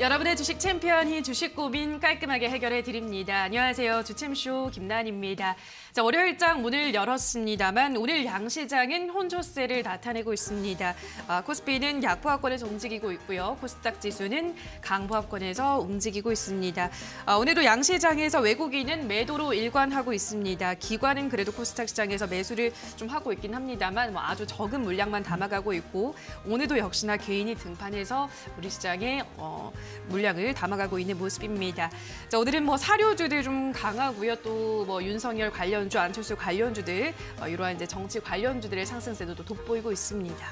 여러분의 주식 챔피언이 주식 고민 깔끔하게 해결해 드립니다. 안녕하세요. 주챔쇼 김나은입니다 자, 월요일장 문을 열었습니다만 오늘 양시장은 혼조세를 나타내고 있습니다. 아, 코스피는 약보합권에서 움직이고 있고요. 코스닥 지수는 강보합권에서 움직이고 있습니다. 아, 오늘도 양시장에서 외국인은 매도로 일관하고 있습니다. 기관은 그래도 코스닥 시장에서 매수를 좀 하고 있긴 합니다만 뭐 아주 적은 물량만 담아가고 있고 오늘도 역시나 개인이 등판해서 우리 시장에 어, 물량을 담아가고 있는 모습입니다. 자, 오늘은 뭐 사료주들 좀 강하고요. 또 뭐 윤석열 관련주, 안철수 관련주들 어, 이러한 이제 정치 관련주들의 상승세도 또 돋보이고 있습니다.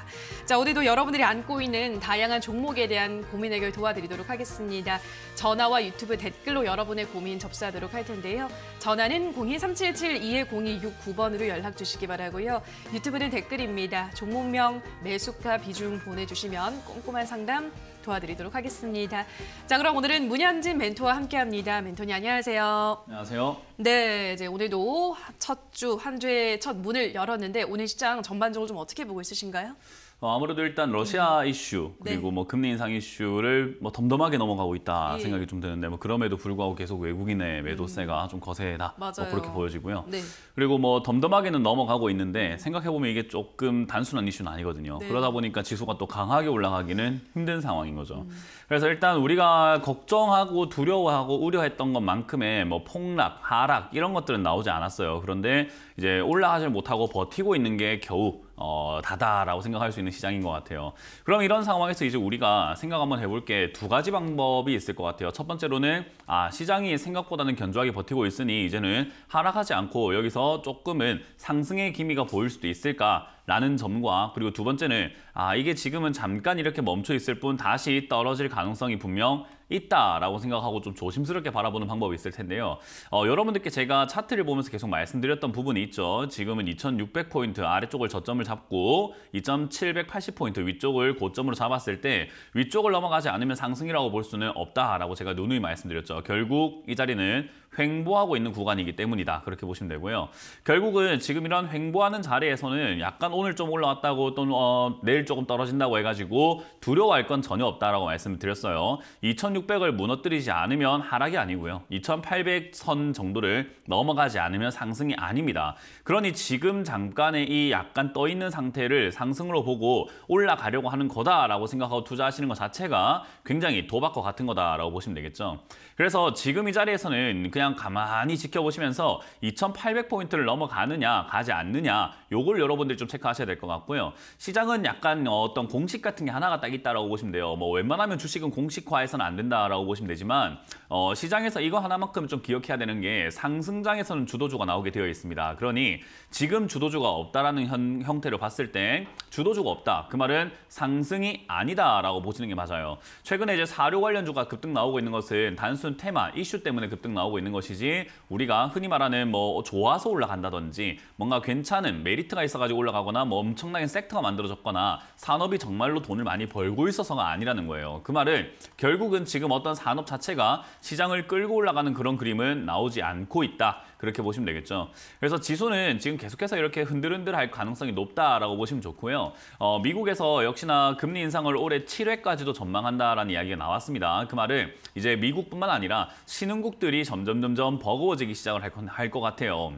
자, 오늘도 여러분들이 안고 있는 다양한 종목에 대한 고민 해결 도와드리도록 하겠습니다. 전화와 유튜브 댓글로 여러분의 고민 접수하도록 할 텐데요. 전화는 0 2 3 7 7 2 0 2 6 9번으로 연락 주시기 바라고요. 유튜브는 댓글입니다. 종목명, 매수가 비중 보내주시면 꼼꼼한 상담 도와드리도록 하겠습니다. 자, 그럼 오늘은 문현진 멘토와 함께합니다. 멘토님 안녕하세요. 안녕하세요. 네, 이제 오늘도 첫 주 한 주의 첫 문을 열었는데 오늘 시장 전반적으로 좀 어떻게 보고 있으신가요? 어, 아무래도 일단 러시아 음. 이슈 그리고 네. 뭐 금리 인상 이슈를 뭐 덤덤하게 넘어가고 있다 예. 생각이 좀 드는데 뭐 그럼에도 불구하고 계속 외국인의 음. 매도세가 음. 좀 거세다 뭐 그렇게 보여지고요. 네. 그리고 뭐 덤덤하게는 넘어가고 있는데 생각해 보면 이게 조금 단순한 이슈는 아니거든요. 네. 그러다 보니까 지수가 또 강하게 올라가기는 힘든 상황인 거죠. 음. 그래서 일단 우리가 걱정하고 두려워하고 우려했던 것만큼의 뭐 폭락, 하락 이런 것들은 나오지 않았어요. 그런데 이제 올라가질 못하고 버티고 있는 게 겨우 어, 다다라고 생각할 수 있는 시장인 것 같아요. 그럼 이런 상황에서 이제 우리가 생각 한번 해볼 게 두 가지 방법이 있을 것 같아요. 첫 번째로는 아 시장이 생각보다는 견조하게 버티고 있으니 이제는 하락하지 않고 여기서 조금은 상승의 기미가 보일 수도 있을까 라는 점과 그리고 두 번째는 아 이게 지금은 잠깐 이렇게 멈춰 있을 뿐 다시 떨어질 가능성이 분명 있다라고 생각하고 좀 조심스럽게 바라보는 방법이 있을 텐데요. 어, 여러분들께 제가 차트를 보면서 계속 말씀드렸던 부분이 있죠. 지금은 2600포인트 아래쪽을 저점을 잡고 2780포인트 위쪽을 고점으로 잡았을 때 위쪽을 넘어가지 않으면 상승이라고 볼 수는 없다라고 제가 누누이 말씀드렸죠. 결국 이 자리는 횡보하고 있는 구간이기 때문이다. 그렇게 보시면 되고요. 결국은 지금 이런 횡보하는 자리에서는 약간 오늘 좀 올라왔다고 또는 어, 내일 조금 떨어진다고 해가지고 두려워할 건 전혀 없다라고 말씀을 드렸어요. 2600을 무너뜨리지 않으면 하락이 아니고요. 2800선 정도를 넘어가지 않으면 상승이 아닙니다. 그러니 지금 잠깐의 이 약간 떠 있는 상태를 상승으로 보고 올라가려고 하는 거다라고 생각하고 투자하시는 것 자체가 굉장히 도박과 같은 거다라고 보시면 되겠죠. 그래서 지금 이 자리에서는 그냥 가만히 지켜보시면서 2,800포인트를 넘어가느냐 가지 않느냐 요걸 여러분들이 좀 체크하셔야 될 것 같고요. 시장은 약간 어떤 공식 같은 게 하나가 딱 있다라고 보시면 돼요. 뭐 웬만하면 주식은 공식화해서는 안 된다라고 보시면 되지만 어, 시장에서 이거 하나만큼 좀 기억해야 되는 게 상승장에서는 주도주가 나오게 되어 있습니다. 그러니 지금 주도주가 없다라는 현, 형태로 봤을 때 주도주가 없다. 그 말은 상승이 아니다라고 보시는 게 맞아요. 최근에 이제 사료 관련주가 급등 나오고 있는 것은 단순 테마, 이슈 때문에 급등 나오고 있는 것이지 우리가 흔히 말하는 뭐 좋아서 올라간다든지 뭔가 괜찮은 메리트가 있어가지고 올라가거나 뭐 엄청나게 섹터가 만들어졌거나 산업이 정말로 돈을 많이 벌고 있어서가 아니라는 거예요. 그 말은 결국은 지금 어떤 산업 자체가 시장을 끌고 올라가는 그런 그림은 나오지 않고 있다. 그렇게 보시면 되겠죠. 그래서 지수는 지금 계속해서 이렇게 흔들흔들할 가능성이 높다라고 보시면 좋고요. 어, 미국에서 역시나 금리 인상을 올해 7회까지도 전망한다라는 이야기가 나왔습니다. 그 말은 이제 미국뿐만 아니라 신흥국들이 점점 점점 버거워지기 시작을 할 것 같아요.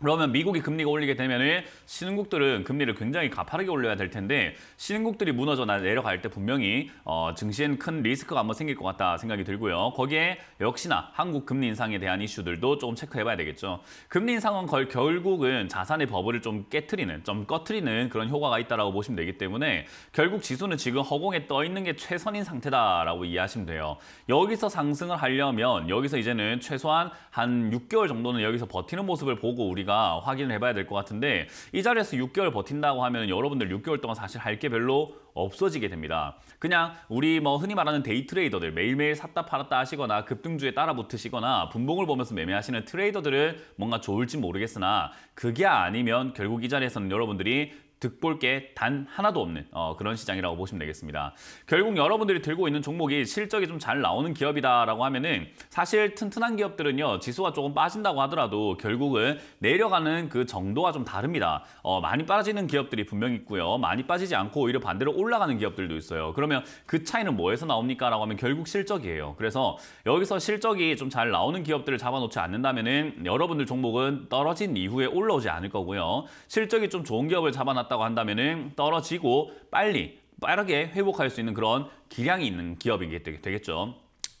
그러면 미국이 금리가 올리게 되면 신흥국들은 금리를 굉장히 가파르게 올려야 될 텐데 신흥국들이 무너져 내려갈 때 분명히 어, 증시엔 큰 리스크가 한번 생길 것 같다 생각이 들고요. 거기에 역시나 한국 금리 인상에 대한 이슈들도 조금 체크해봐야 되겠죠. 금리 인상은 걸, 결국은 자산의 버블을 좀 깨트리는, 좀 꺼트리는 그런 효과가 있다고 보시면 되기 때문에 결국 지수는 지금 허공에 떠있는 게 최선인 상태다라고 이해하시면 돼요. 여기서 상승을 하려면 여기서 이제는 최소한 한 6개월 정도는 여기서 버티는 모습을 보고 우리가 버는지가 확인을 해봐야 될 것 같은데 이 자리에서 6개월 버틴다고 하면 여러분들 6개월 동안 사실 할 게 별로 없어지게 됩니다. 그냥 우리 뭐 흔히 말하는 데이 트레이더들 매일매일 샀다 팔았다 하시거나 급등주에 따라 붙으시거나 분봉을 보면서 매매하시는 트레이더들은 뭔가 좋을지 모르겠으나 그게 아니면 결국 이 자리에서는 여러분들이 득볼 게 단 하나도 없는 어, 그런 시장이라고 보시면 되겠습니다. 결국 여러분들이 들고 있는 종목이 실적이 좀 잘 나오는 기업이다라고 하면은 사실 튼튼한 기업들은요 지수가 조금 빠진다고 하더라도 결국은 내려가는 그정도가좀 다릅니다. 어, 많이 빠지는 기업들이 분명히 있고요, 많이 빠지지 않고 오히려 반대로 올라가는 기업들도 있어요. 그러면 그 차이는 뭐에서 나옵니까라고 하면 결국 실적이에요. 그래서 여기서 실적이 좀 잘 나오는 기업들을 잡아놓지 않는다면은 여러분들 종목은 떨어진 이후에 올라오지 않을 거고요. 실적이 좀 좋은 기업을 잡아놨 올라갔다고 한다면 은 떨어지고 빨리 빠르게 회복할 수 있는 그런 기량이 있는 기업이 되겠죠.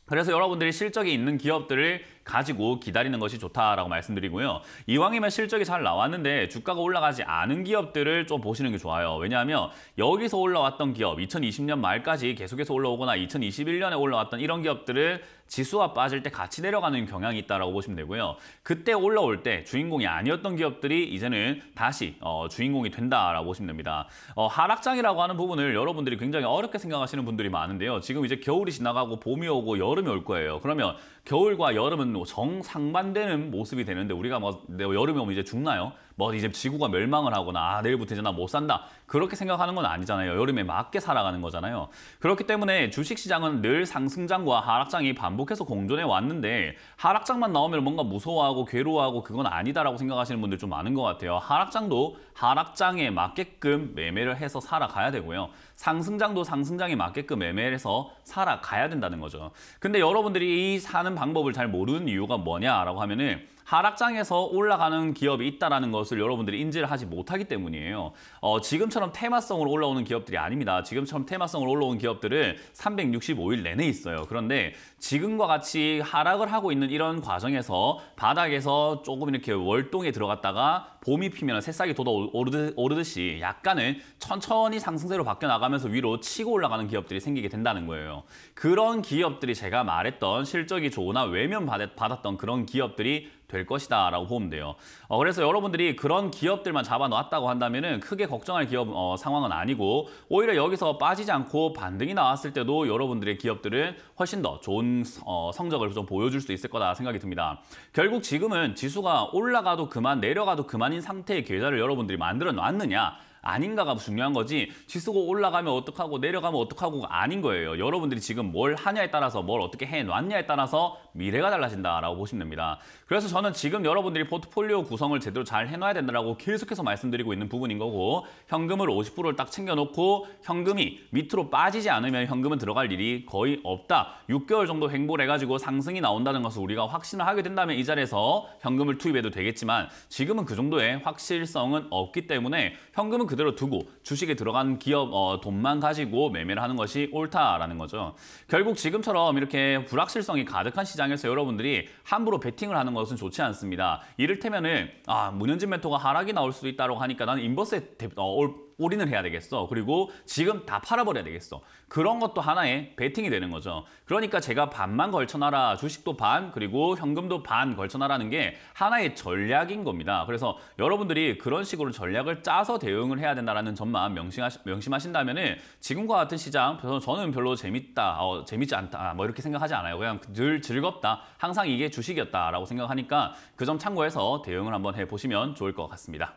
그래서 여러분들이 실적이 있는 기업들을 가지고 기다리는 것이 좋다라고 말씀드리고요. 이왕이면 실적이 잘 나왔는데 주가가 올라가지 않은 기업들을 좀 보시는 게 좋아요. 왜냐하면 여기서 올라왔던 기업, 2020년 말까지 계속해서 올라오거나 2021년에 올라왔던 이런 기업들을 지수가 빠질 때 같이 내려가는 경향이 있다고 라 보시면 되고요. 그때 올라올 때 주인공이 아니었던 기업들이 이제는 다시 어, 주인공이 된다라고 보시면 됩니다. 어, 하락장이라고 하는 부분을 여러분들이 굉장히 어렵게 생각하시는 분들이 많은데요. 지금 이제 겨울이 지나가고 봄이 오고 여름이 올 거예요. 그러면 겨울과 여름은 정상반되는 모습이 되는데 우리가 뭐 여름에 오면 이제 죽나요? 뭐 이제 지구가 멸망을 하거나 아, 내일부터 이제 나 못 산다 그렇게 생각하는 건 아니잖아요. 여름에 맞게 살아가는 거잖아요. 그렇기 때문에 주식시장은 늘 상승장과 하락장이 반복해서 공존해 왔는데 하락장만 나오면 뭔가 무서워하고 괴로워하고 그건 아니다라고 생각하시는 분들 좀 많은 것 같아요. 하락장도 하락장에 맞게끔 매매를 해서 살아가야 되고요. 상승장도 상승장에 맞게끔 매매를 해서 살아가야 된다는 거죠. 근데 여러분들이 이 사는 방법을 잘 모르는 이유가 뭐냐라고 하면은 하락장에서 올라가는 기업이 있다는 것을 여러분들이 인지를 하지 못하기 때문이에요. 어, 지금처럼 테마성으로 올라오는 기업들이 아닙니다. 지금처럼 테마성으로 올라온 기업들은 365일 내내 있어요. 그런데 지금과 같이 하락을 하고 있는 이런 과정에서 바닥에서 조금 이렇게 월동에 들어갔다가 봄이 피면 새싹이 돋아오르듯이 약간은 천천히 상승세로 바뀌어 나가면서 위로 치고 올라가는 기업들이 생기게 된다는 거예요. 그런 기업들이 제가 말했던 실적이 좋으나 외면 받았던 그런 기업들이 될 것이다 라고 보면 돼요. 어, 그래서 여러분들이 그런 기업들만 잡아놨다고 한다면 은 크게 걱정할 기업 어, 상황은 아니고 오히려 여기서 빠지지 않고 반등이 나왔을 때도 여러분들의 기업들은 훨씬 더 좋은 어, 성적을 좀 보여줄 수 있을 거다 생각이 듭니다. 결국 지금은 지수가 올라가도 그만 내려가도 그만인 상태의 계좌를 여러분들이 만들어 놨느냐 아닌가가 중요한 거지 지수가 올라가면 어떡하고 내려가면 어떡하고가 아닌 거예요. 여러분들이 지금 뭘 하냐에 따라서 뭘 어떻게 해놨냐에 따라서 미래가 달라진다라고 보시면 됩니다. 그래서 저는 지금 여러분들이 포트폴리오 구성을 제대로 잘 해놔야 된다라고 계속해서 말씀드리고 있는 부분인 거고 현금을 50%를 딱 챙겨놓고 현금이 밑으로 빠지지 않으면 현금은 들어갈 일이 거의 없다. 6개월 정도 횡보를 해가지고 상승이 나온다는 것을 우리가 확신을 하게 된다면 이 자리에서 현금을 투입해도 되겠지만 지금은 그 정도의 확실성은 없기 때문에 현금은 그대로 두고 주식에 들어간 기업 어, 돈만 가지고 매매를 하는 것이 옳다라는 거죠. 결국 지금처럼 이렇게 불확실성이 가득한 시장 시장에서 여러분들이 함부로 베팅을 하는 것은 좋지 않습니다. 이를테면은 아 문현진 멘토가 하락이 나올 수도 있다고 하니까 나는 인버스에 어, 올, 올인을 해야 되겠어. 그리고 지금 다 팔아버려야 되겠어. 그런 것도 하나의 베팅이 되는 거죠. 그러니까 제가 반만 걸쳐놔라. 주식도 반, 그리고 현금도 반 걸쳐놔라는 게 하나의 전략인 겁니다. 그래서 여러분들이 그런 식으로 전략을 짜서 대응을 해야 된다는 점만 명심하시, 명심하신다면 지금과 같은 시장, 저는 별로 재밌다, 어, 재밌지 않다, 뭐 이렇게 생각하지 않아요. 그냥 늘 즐겁다, 항상 이게 주식이었다라고 생각하니까 그 점 참고해서 대응을 한번 해보시면 좋을 것 같습니다.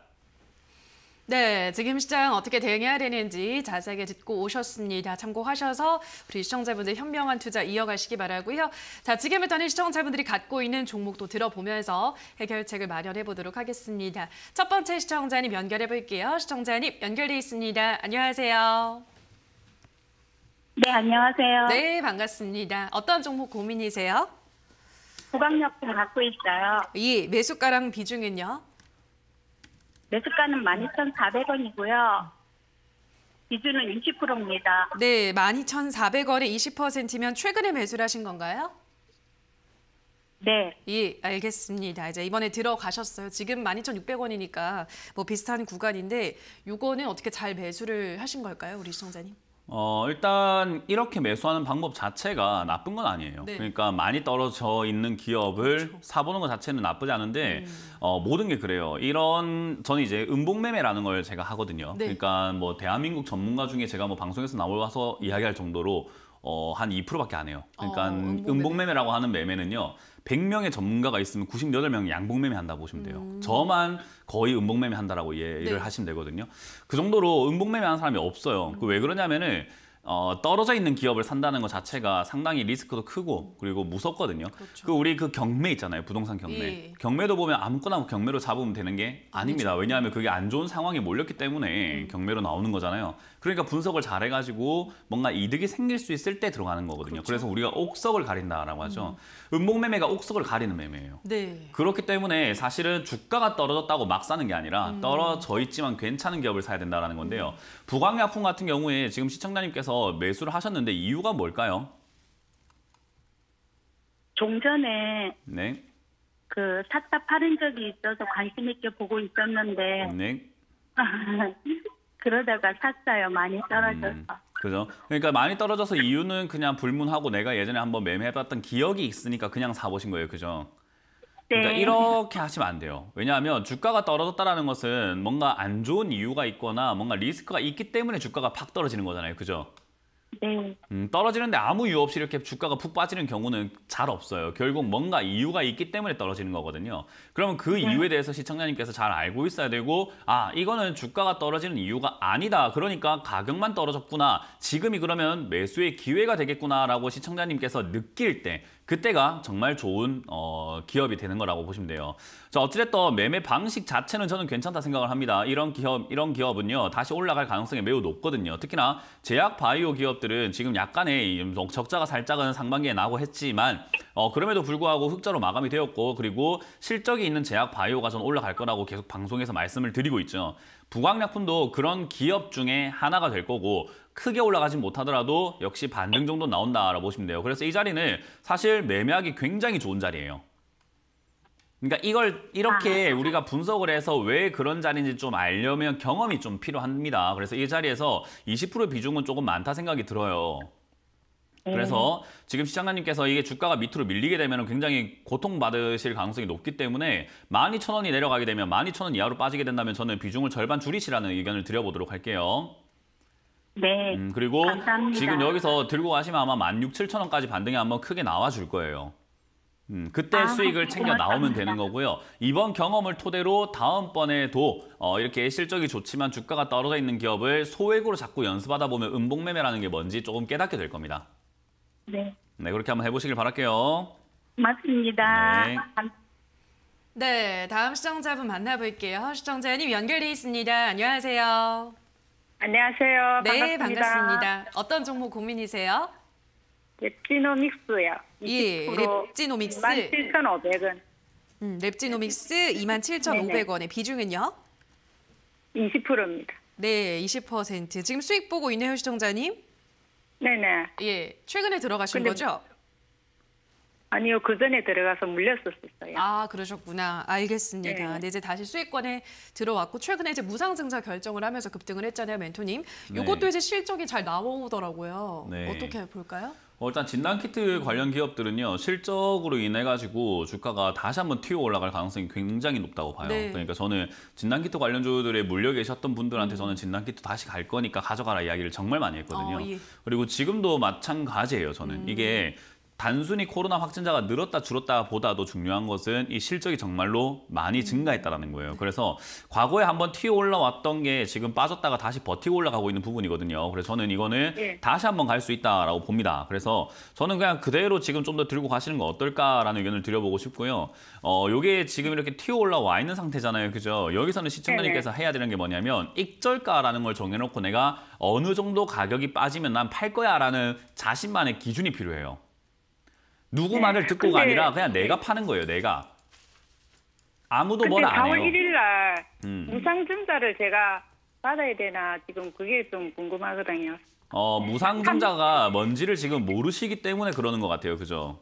네, 지금 시장 어떻게 대응해야 되는지 자세하게 듣고 오셨습니다. 참고하셔서 우리 시청자분들 현명한 투자 이어가시기 바라고요. 자, 지금부터는 시청자분들이 갖고 있는 종목도 들어보면서 해결책을 마련해 보도록 하겠습니다. 첫 번째 시청자님 연결해 볼게요. 시청자님 연결돼 있습니다. 안녕하세요. 네, 안녕하세요. 네, 반갑습니다. 어떤 종목 고민이세요? 고강력도 갖고 있어요. 이 매수가랑 비중은요? 매수가는 12,400원이고요. 기준은 20%입니다. 네, 12,400원에 20%면 최근에 매수를 하신 건가요? 네. 예, 알겠습니다. 이제 이번에 들어가셨어요. 지금 12,600원이니까 뭐 비슷한 구간인데 요거는 어떻게 잘 매수를 하신 걸까요, 우리 시청자님? 어, 일단 이렇게 매수하는 방법 자체가 나쁜 건 아니에요. 네. 그러니까 많이 떨어져 있는 기업을 그렇죠. 사보는 것 자체는 나쁘지 않은데 음. 어, 모든 게 그래요. 이런 저는 이제 음봉매매라는 걸 제가 하거든요. 네. 그러니까 뭐 대한민국 전문가 중에 제가 뭐 방송에서 나와서 이야기할 정도로 어, 한 2%밖에 안 해요. 그러니까 어, 음봉매매라고 하는 매매는요. 100명의 전문가가 있으면 98명이 양봉매매 한다고 보시면 돼요. 음. 저만 거의 음봉매매 한다라고 이해를 예, 네. 하시면 되거든요. 그 정도로 음봉매매 하는 사람이 없어요. 음. 그왜 그러냐면은 어, 떨어져 있는 기업을 산다는 것 자체가 상당히 리스크도 크고 그리고 무섭거든요. 그렇죠. 그 우리 그 경매 있잖아요. 부동산 경매. 예. 경매도 보면 아무거나 뭐 경매로 잡으면 되는 게 아닙니다. 그렇죠. 왜냐하면 그게 안 좋은 상황에 몰렸기 때문에 음. 경매로 나오는 거잖아요. 그러니까 분석을 잘 해가지고 뭔가 이득이 생길 수 있을 때 들어가는 거거든요. 그렇죠. 그래서 우리가 옥석을 가린다라고 하죠. 음. 음봉매매가 옥석을 가리는 매매예요. 네. 그렇기 때문에 사실은 주가가 떨어졌다고 막 사는 게 아니라 음. 떨어져 있지만 괜찮은 기업을 사야 된다라는 건데요. 음. 부광약품 같은 경우에 지금 시청자님께서 매수를 하셨는데 이유가 뭘까요? 종전에 네. 그 샀다 팔은 적이 있어서 관심 있게 보고 있었는데 네. 그러다가 샀어요. 많이 떨어져서. 음, 그죠. 그러니까 많이 떨어져서 이유는 그냥 불문하고 내가 예전에 한번 매매해봤던 기억이 있으니까 그냥 사보신 거예요. 그죠? 그러니까 네. 이렇게 하시면 안 돼요. 왜냐하면 주가가 떨어졌다는 것은 뭔가 안 좋은 이유가 있거나 뭔가 리스크가 있기 때문에 주가가 팍 떨어지는 거잖아요. 그죠? 네. 음, 떨어지는데 아무 이유 없이 이렇게 주가가 푹 빠지는 경우는 잘 없어요. 결국 뭔가 이유가 있기 때문에 떨어지는 거거든요. 그러면 그 네. 이유에 대해서 시청자님께서 잘 알고 있어야 되고 아 이거는 주가가 떨어지는 이유가 아니다. 그러니까 가격만 떨어졌구나. 지금이 그러면 매수의 기회가 되겠구나라고 시청자님께서 느낄 때 그때가 정말 좋은 어, 기업이 되는 거라고 보시면 돼요. 자, 어찌됐던 매매 방식 자체는 저는 괜찮다 생각을 합니다. 이런 기업, 이런 기업은요, 다시 올라갈 가능성이 매우 높거든요. 특히나 제약 바이오 기업들은 지금 약간의 뭐 적자가 살짝은 상반기에 나고 했지만, 어, 그럼에도 불구하고 흑자로 마감이 되었고, 그리고 실적이 있는 제약 바이오가 전 올라갈 거라고 계속 방송에서 말씀을 드리고 있죠. 부광약품도 그런 기업 중에 하나가 될 거고 크게 올라가진 못하더라도 역시 반등 정도 나온다라고 보시면 돼요. 그래서 이 자리는 사실 매매하기 굉장히 좋은 자리예요. 그러니까 이걸 이렇게 아, 우리가 분석을 해서 왜 그런 자리인지 좀 알려면 경험이 좀 필요합니다. 그래서 이 자리에서 20% 비중은 조금 많다 생각이 들어요. 네. 그래서 지금 시장관님께서 이게 주가가 밑으로 밀리게 되면 굉장히 고통받으실 가능성이 높기 때문에 12,000원이 내려가게 되면 12,000원 이하로 빠지게 된다면 저는 비중을 절반 줄이시라는 의견을 드려보도록 할게요. 네. 음, 그리고 감사합니다. 지금 여기서 들고 가시면 아마 만 육칠 천원까지 반등이 한번 크게 나와줄 거예요. 음, 그때 아, 수익을 챙겨 나오면 되는 거고요. 이번 경험을 토대로 다음번에도 어, 이렇게 실적이 좋지만 주가가 떨어져 있는 기업을 소액으로 자꾸 연습하다 보면 음봉매매라는 게 뭔지 조금 깨닫게 될 겁니다. 네. 네, 그렇게 한번 해보시길 바랄게요. 맞습니다. 네. 네, 다음 시청자분 만나볼게요. 시청자님 연결돼 있습니다. 안녕하세요. 안녕하세요. 네, 반갑습니다. 반갑습니다. 어떤 종목 고민이세요? 랩지노믹스요. 예, 랩지노믹스. 27,500원. 음, 랩지노믹스 27,500원의 비중은요? 20%입니다. 네, 20%. 지금 수익 보고 있네요, 시청자님? 네네. 예, 최근에 들어가신 근데, 거죠? 아니요, 그 전에 들어가서 물렸었어요. 아, 그러셨구나. 알겠습니다. 네. 네, 이제 다시 수익권에 들어왔고 최근에 이제 무상증자 결정을 하면서 급등을 했잖아요, 멘토님. 이것도 네. 이제 실적이 잘 나오더라고요. 네. 어떻게 볼까요? 어, 일단 진단키트 관련 기업들은요 실적으로 인해 가지고 주가가 다시 한번 튀어 올라갈 가능성이 굉장히 높다고 봐요. 네. 그러니까 저는 진단키트 관련주들의 물려 계셨던 분들한테 음. 저는 진단키트 다시 갈 거니까 가져가라 이야기를 정말 많이 했거든요. 어, 예. 그리고 지금도 마찬가지예요. 저는 음. 이게 단순히 코로나 확진자가 늘었다 줄었다 보다도 중요한 것은 이 실적이 정말로 많이 음. 증가했다라는 거예요. 그래서 과거에 한번 튀어 올라왔던 게 지금 빠졌다가 다시 버티고 올라가고 있는 부분이거든요. 그래서 저는 이거는 예. 다시 한번 갈 수 있다라고 봅니다. 그래서 저는 그냥 그대로 지금 좀 더 들고 가시는 거 어떨까라는 의견을 드려보고 싶고요. 어, 요게 지금 이렇게 튀어 올라와 있는 상태잖아요. 그죠? 여기서는 시청자님께서 해야 되는 게 뭐냐면 익절가라는 걸 정해놓고 내가 어느 정도 가격이 빠지면 난 팔 거야라는 자신만의 기준이 필요해요. 누구 네, 말을 듣고가 근데, 아니라 그냥 내가 파는 거예요. 내가. 아무도 뭐라 안 해요. 4월 1일 날 음. 무상증자를 제가 받아야 되나 지금 그게 좀 궁금하거든요. 어, 네. 무상증자가 뭔지를 지금 모르시기 때문에 그러는 것 같아요. 그죠?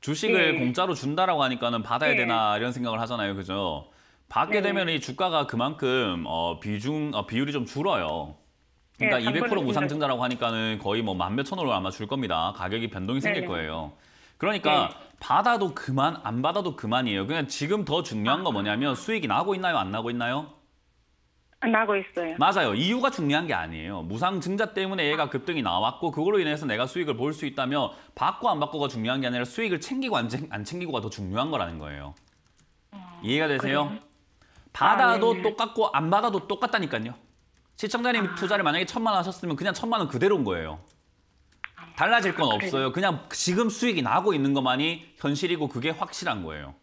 주식을 네. 공짜로 준다라고 하니까는 받아야 네. 되나 이런 생각을 하잖아요. 그죠? 받게 네. 되면 이 주가가 그만큼 어, 비중, 어, 비율이 좀 줄어요. 그러니까 네, 예, 200% 무상 증자라고 하니까는 거의 뭐 만 몇 천 원을 아마 줄 겁니다. 가격이 변동이 생길 거예요. 그러니까 네. 받아도 그만, 안 받아도 그만이에요. 그냥 지금 더 중요한 거 아. 뭐냐면 수익이 나고 있나요, 안 나고 있나요? 아, 나고 있어요. 맞아요. 이유가 중요한 게 아니에요. 무상 증자 때문에 얘가 아. 급등이 나왔고 그걸로 인해서 내가 수익을 볼 수 있다며 받고 안 받고가 중요한 게 아니라 수익을 챙기고 안, 안 챙기고가 더 중요한 거라는 거예요. 이해가 되세요? 그래요? 받아도 아, 네, 네. 똑같고 안 받아도 똑같다니까요. 시청자님이 아. 투자를 만약에 천만 하셨으면 그냥 천만 원 그대로인 거예요. 달라질 건 아, 없어요. 그냥 지금 수익이 나고 있는 것만이 현실이고 그게 확실한 거예요.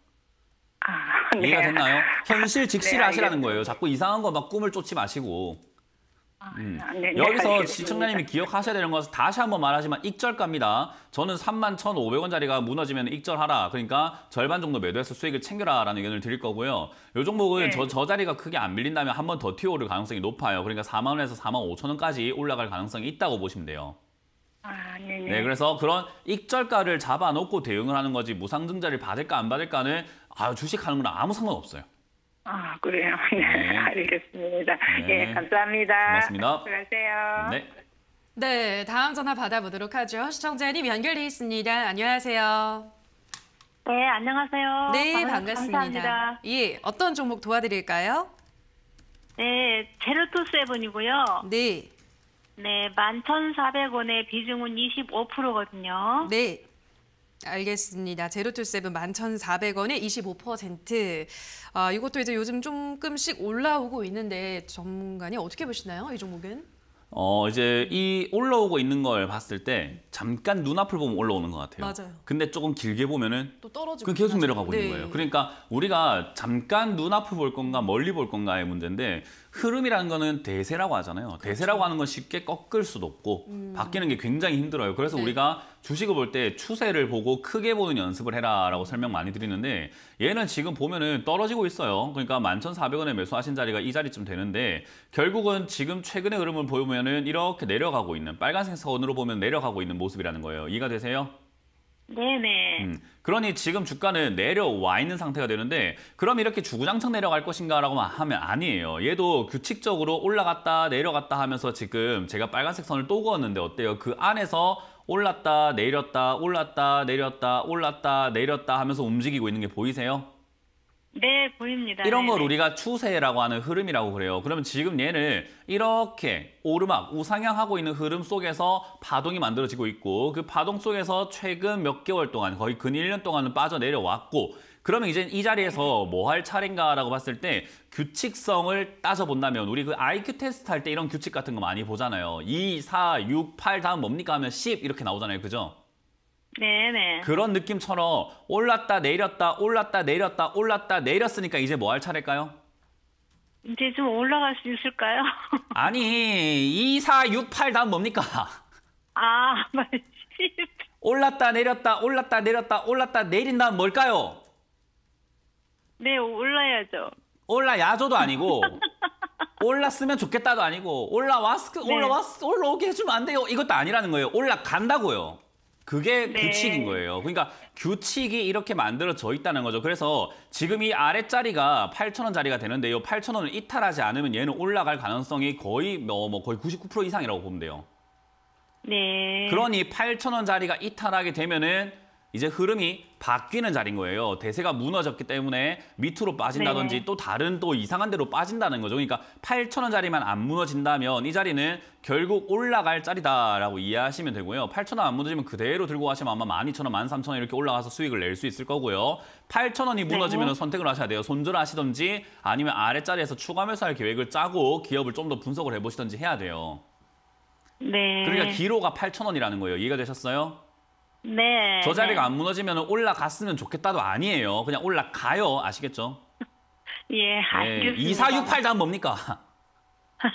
아, 네. 이해가 됐나요? 현실 네, 직시를 네, 하시라는 거예요. 자꾸 이상한 거 막 꿈을 쫓지 마시고. 아, 음. 아, 네, 네, 여기서 시청자님이 기억하셔야 되는 것은 다시 한번 말하지만 익절가입니다. 저는 3만 1,500원짜리가 무너지면 익절하라. 그러니까 절반 정도 매도해서 수익을 챙겨라라는 의견을 드릴 거고요. 요 종목은 네. 저, 저 자리가 크게 안 밀린다면 한 번 더 튀어오를 가능성이 높아요. 그러니까 4만 원에서 4만 5천 원까지 올라갈 가능성이 있다고 보시면 돼요. 아, 네, 네 그래서 그런 익절가를 잡아놓고 대응을 하는 거지 무상증자를 받을까 안 받을까는 아, 주식하는 건 아무 상관없어요. 아 그래요. 네, 네. 알겠습니다. 예, 네. 예 감사합니다. 고맙습니다. 수고하세요. 네. 네 다음 전화 받아보도록 하죠. 시청자님 연결돼 있습니다. 안녕하세요. 네 안녕하세요. 네 반갑습니다. 감사합니다. 예 어떤 종목 도와드릴까요? 네 제로투 세븐이고요. 네. 네, 11,400원에 비중은 25%거든요. 네. 알겠습니다. 제로투세븐 11,400원에 25%. 아, 이것도 이제 요즘 조금씩 올라오고 있는데 전문가님 어떻게 보시나요? 이 종목은? 어, 이제 이 올라오고 있는 걸 봤을 때 잠깐 눈앞을 보면 올라오는 것 같아요. 맞아요. 근데 조금 길게 보면은 또 떨어지고 계속 내려가고 네. 있는 거예요. 그러니까 우리가 잠깐 눈앞을 볼 건가 멀리 볼 건가의 문제인데 흐름이라는 거는 대세라고 하잖아요. 그렇죠. 대세라고 하는 건 쉽게 꺾을 수도 없고 음. 바뀌는 게 굉장히 힘들어요. 그래서 네. 우리가 주식을 볼 때 추세를 보고 크게 보는 연습을 해라라고 설명 많이 드리는데 얘는 지금 보면은 떨어지고 있어요. 그러니까 1 1 4 0 0원에 매수하신 자리가 이 자리쯤 되는데 결국은 지금 최근의 흐름을 보면은 이렇게 내려가고 있는 빨간색 선으로 보면 내려가고 있는 모습이라는 거예요. 이해가 되세요? 네네. 음, 그러니 지금 주가는 내려와 있는 상태가 되는데 그럼 이렇게 주구장창 내려갈 것인가라고 하면 아니에요. 얘도 규칙적으로 올라갔다 내려갔다 하면서 지금 제가 빨간색 선을 또 그었는데 어때요? 그 안에서 올랐다 내렸다 올랐다 내렸다 올랐다 내렸다 하면서 움직이고 있는 게 보이세요? 네, 보입니다. 이런 네네. 걸 우리가 추세라고 하는 흐름이라고 그래요. 그러면 지금 얘는 이렇게 오르막, 우상향하고 있는 흐름 속에서 파동이 만들어지고 있고 그 파동 속에서 최근 몇 개월 동안 거의 근 1년 동안은 빠져내려왔고 그러면 이제 이 자리에서 네. 뭐할 차례인가라고 봤을 때 규칙성을 따져본다면 우리 그 IQ 테스트 할 때 이런 규칙 같은 거 많이 보잖아요. 2, 4, 6, 8 다음 뭡니까 하면 10 이렇게 나오잖아요. 그죠? 네네. 그런 느낌처럼 올랐다 내렸다 올랐다 내렸다 올랐다 내렸으니까 이제 뭐 할 차례일까요? 이제 좀 올라갈 수 있을까요? 아니 2, 4, 6, 8 다음 뭡니까? 아 맞지. 올랐다 내렸다 올랐다 내렸다 올랐다 내린 다음 뭘까요? 네 올라야죠. 올라야죠도 아니고 올랐으면 좋겠다도 아니고 올라왔 네. 올라왔 올라오게 해주면 안 돼요 이것도 아니라는 거예요. 올라간다고요. 그게 네. 규칙인 거예요. 그러니까 규칙이 이렇게 만들어져 있다는 거죠. 그래서 지금 이 아래자리가 8천원짜리가 되는데 요 8천원을 이탈하지 않으면 얘는 올라갈 가능성이 거의 뭐, 뭐 거의 99% 이상이라고 보면 돼요. 네. 그러니 8천원짜리가 이탈하게 되면은 이제 흐름이 바뀌는 자리인 거예요. 대세가 무너졌기 때문에 밑으로 빠진다든지 네. 또 다른 또 이상한 데로 빠진다는 거죠. 그러니까 8천원 자리만 안 무너진다면 이 자리는 결국 올라갈 자리다라고 이해하시면 되고요. 8천원안 무너지면 그대로 들고 가시면 아마 12,000원, 13,000원 이렇게 올라가서 수익을 낼 수 있을 거고요. 8천원이 무너지면 네. 선택을 하셔야 돼요. 손절하시든지 아니면 아래 자리에서 추가 매수할 계획을 짜고 기업을 좀 더 분석을 해보시든지 해야 돼요. 네. 그러니까 기로가 8천원이라는 거예요. 이해가 되셨어요? 네. 저 자리가 네. 안 무너지면 올라갔으면 좋겠다도 아니에요. 그냥 올라가요. 아시겠죠? 예, 네. 알겠습니다. 네. 2468 다음 뭡니까?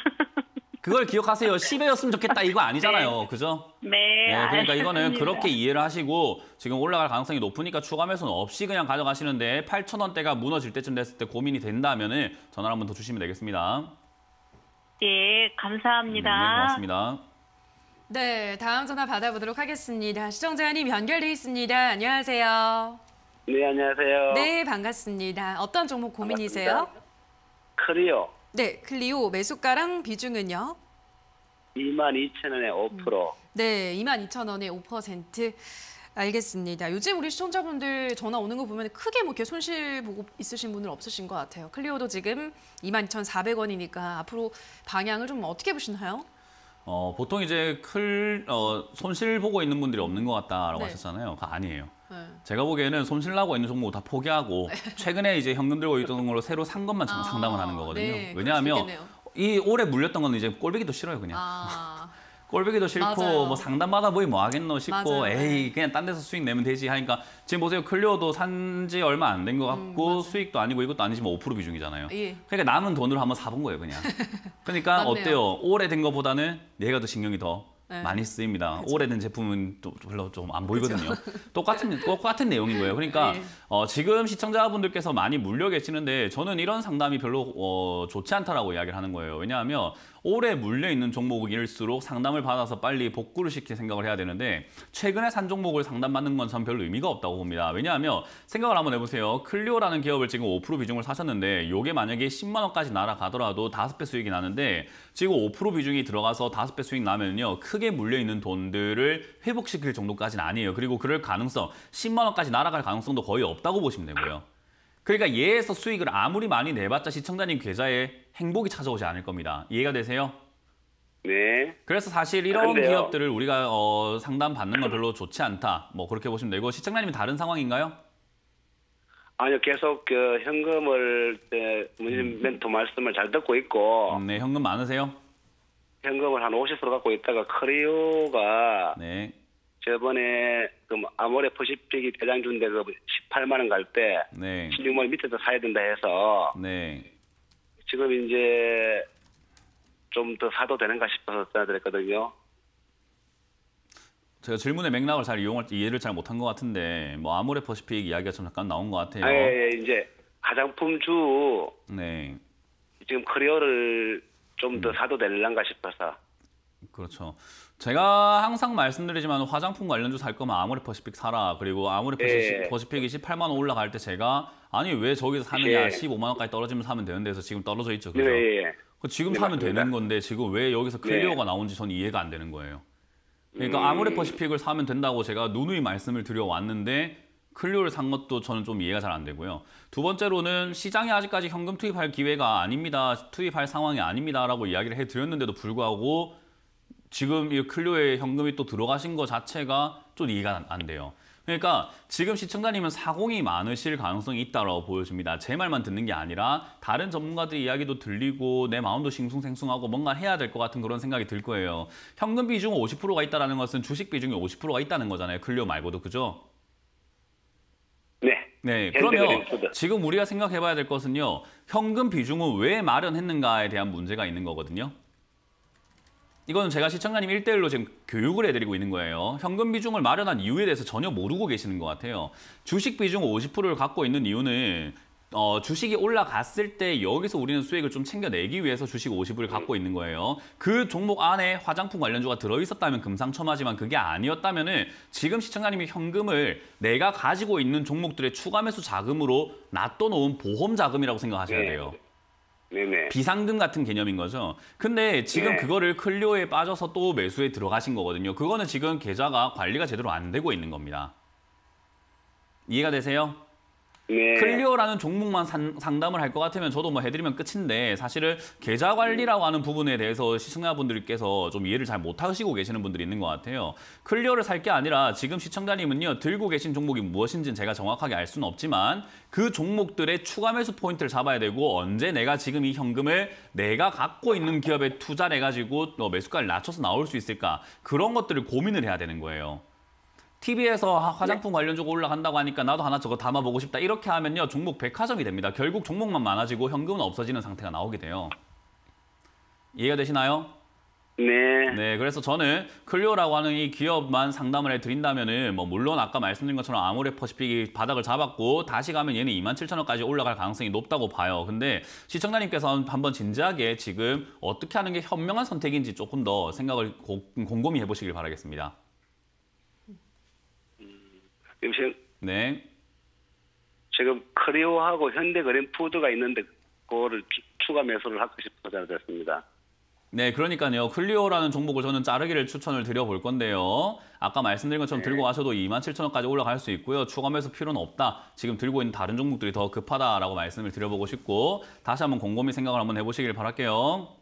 그걸 기억하세요. 10회였으면 좋겠다 이거 아니잖아요. 네. 그죠? 네. 네 그러니까 알겠습니다. 이거는 그렇게 이해를 하시고 지금 올라갈 가능성이 높으니까 추가 매수는 없이 그냥 가져가시는데 8,000원대가 무너질 때쯤 됐을 때 고민이 된다면 전화를 한 번 더 주시면 되겠습니다. 예, 감사합니다. 음, 네, 고맙습니다. 네, 다음 전화 받아보도록 하겠습니다. 시청자님 연결돼 있습니다. 안녕하세요. 네, 안녕하세요. 네, 반갑습니다. 어떤 종목 고민이세요? 반갑습니다. 클리오. 네, 클리오 매수가랑 비중은요? 22,000원에 5%. 음. 네, 22,000원에 5%. 알겠습니다. 요즘 우리 시청자분들 전화 오는 거 보면 크게 뭐 이렇게 손실 보고 있으신 분은 없으신 것 같아요. 클리오도 지금 22,400원이니까 앞으로 방향을 좀 어떻게 보시나요? 어, 보통 이제 클 어, 손실 보고 있는 분들이 없는 것 같다라고 네. 하셨잖아요. 그거 아니에요. 네. 제가 보기에는 손실 나고 있는 종목 다 포기하고 네. 최근에 이제 현금 들고 있던 걸로 새로 산 것만 아, 상담을 하는 거거든요. 네, 왜냐하면 이 오래 물렸던 건 이제 꼴보기도 싫어요 그냥. 아. 꼴보기도 싫고 뭐 맞아요. 뭐 상담받아 보이 뭐 하겠노 싶고 맞아요. 네. 에이 그냥 딴 데서 수익 내면 되지 하니까 지금 보세요 클리어도 산지 얼마 안 된것 음, 같고 음, 수익도 아니고 이것도 아니지만 5% 비중이잖아요. 예. 그러니까 남은 돈으로 한번 사본 거예요 그냥. 그러니까 어때요? 오래된 것보다는 내가더 신경이 더 네. 많이 쓰입니다. 그쵸. 오래된 제품은 또 별로 좀 안 보이거든요. 그쵸. 똑같은 똑같은 내용인 거예요. 그러니까 네. 어, 지금 시청자분들께서 많이 물려 계시는데 저는 이런 상담이 별로 어, 좋지 않다라고 이야기를 하는 거예요. 왜냐하면 오래 물려 있는 종목일수록 상담을 받아서 빨리 복구를 시킬 생각을 해야 되는데 최근에 산 종목을 상담받는 건참 별로 의미가 없다고 봅니다. 왜냐하면 생각을 한번 해보세요. 클리오라는 기업을 지금 5% 비중을 사셨는데 이게 만약에 10만 원까지 날아가더라도 5배 수익이 나는데 지금 5% 비중이 들어가서 5배 수익 나면요 크게 크게 물려있는 돈들을 회복시킬 정도까지는 아니에요. 그리고 그럴 가능성, 10만 원까지 날아갈 가능성도 거의 없다고 보시면 되고요. 그러니까 얘에서 수익을 아무리 많이 내봤자 시청자님 계좌에 행복이 찾아오지 않을 겁니다. 이해가 되세요? 네. 그래서 사실 아, 이런 근데요. 기업들을 우리가 어, 상담받는 건 별로 좋지 않다. 뭐 그렇게 보시면 되고 시청자님이 다른 상황인가요? 아니요. 계속 그 현금을 네, 음. 멘토 말씀을 잘 듣고 있고 음, 네. 현금 많으세요? 현금을 한50% 갖고 있다가 크리오가 네. 저번에 그 뭐 아모레 퍼시픽이 대장주인데 그 18만 원 갈때 네. 16만 원 밑에서 사야 된다 해서 네. 지금 이제 좀 더 사도 되는가 싶어서 전화드렸거든요. 제가 질문의 맥락을 잘 이용할 때 이해를 잘 못한 것 같은데 뭐 아모레 퍼시픽 이야기가 좀 잠깐 나온 것 같아요. 아, 예, 예, 이제 화장품 주 네. 지금 크리오를 좀더 음. 사도 될란가 싶어서. 그렇죠. 제가 항상 말씀드리지만 화장품 관련주 살 거면 아무리 퍼시픽 사라. 그리고 아모레 예. 퍼시픽이 18만 원 올라갈 때 제가 아니 왜 저기서 사느냐 예. 15만 원까지 떨어지면 사면 되는데 서 지금 떨어져 있죠. 그죠? 예. 예, 예. 그 지금 예, 사면 되는 건데 지금 왜 여기서 클리어가 나온지 저는 이해가 안 되는 거예요. 그러니까 음... 아무리 퍼시픽을 사면 된다고 제가 누누이 말씀을 드려왔는데 클리오를 산 것도 저는 좀 이해가 잘 안 되고요. 두 번째로는 시장에 아직까지 현금 투입할 기회가 아닙니다. 투입할 상황이 아닙니다라고 이야기를 해드렸는데도 불구하고 지금 이 클리오에 현금이 또 들어가신 것 자체가 좀 이해가 안 돼요. 그러니까 지금 시청자님은 사공이 많으실 가능성이 있다고 보여집니다. 제 말만 듣는 게 아니라 다른 전문가들 이야기도 들리고 내 마음도 싱숭생숭하고 뭔가 해야 될 것 같은 그런 생각이 들 거예요. 현금 비중 50%가 있다는 것은 주식 비중이 50%가 있다는 거잖아요. 클리오 말고도 그죠? 네, 그러면 지금 우리가 생각해봐야 될 것은요. 현금 비중을 왜 마련했는가에 대한 문제가 있는 거거든요. 이거는 제가 시청자님 일대일로 지금 교육을 해드리고 있는 거예요. 현금 비중을 마련한 이유에 대해서 전혀 모르고 계시는 것 같아요. 주식 비중 50%를 갖고 있는 이유는 어, 주식이 올라갔을 때 여기서 우리는 수익을 좀 챙겨내기 위해서 주식 50을 갖고 있는 거예요. 그 종목 안에 화장품 관련주가 들어있었다면 금상첨화지만 그게 아니었다면 은 지금 시청자님이 현금을 내가 가지고 있는 종목들의 추가 매수 자금으로 놔둬놓은 보험 자금이라고 생각하셔야 네. 돼요. 네네. 비상금 같은 개념인 거죠. 근데 지금 네. 그거를 클리오에 빠져서 또 매수에 들어가신 거거든요. 그거는 지금 계좌가 관리가 제대로 안 되고 있는 겁니다. 이해가 되세요? 네. 클리어라는 종목만 산, 상담을 할 것 같으면 저도 뭐 해드리면 끝인데 사실은 계좌 관리라고 하는 부분에 대해서 시청자분들께서 좀 이해를 잘 못하시고 계시는 분들이 있는 것 같아요. 클리어를 살 게 아니라 지금 시청자님은요 들고 계신 종목이 무엇인지는 제가 정확하게 알 수는 없지만 그 종목들의 추가 매수 포인트를 잡아야 되고 언제 내가 지금 이 현금을 내가 갖고 있는 기업에 투자를 해가지고 매수가를 낮춰서 나올 수 있을까 그런 것들을 고민을 해야 되는 거예요. TV에서 네. 화장품 네. 관련 주고 올라간다고 하니까 나도 하나 저거 담아보고 싶다. 이렇게 하면요. 종목 백화점이 됩니다. 결국 종목만 많아지고 현금은 없어지는 상태가 나오게 돼요. 이해가 되시나요? 네. 네, 그래서 저는 클리오라고 하는 이 기업만 상담을 해드린다면은 뭐 물론 아까 말씀드린 것처럼 아모레퍼시픽이 바닥을 잡았고 다시 가면 얘는 2만 7천 원까지 올라갈 가능성이 높다고 봐요. 근데 시청자님께서 한번 진지하게 지금 어떻게 하는 게 현명한 선택인지 조금 더 생각을 고, 곰곰이 해보시길 바라겠습니다. 여보 네. 지금 크리오하고 현대그램푸드가 있는데 그거를 추가 매수를 하고 싶어서 알았습니다. 네, 그러니까요. 클리오라는 종목을 저는 자르기를 추천을 드려볼 건데요. 아까 말씀드린 것처럼 네. 들고 가셔도 27,000원까지 올라갈 수 있고요. 추가 매수 필요는 없다. 지금 들고 있는 다른 종목들이 더 급하다라고 말씀을 드려보고 싶고 다시 한번 곰곰이 생각을 한번 해보시길 바랄게요.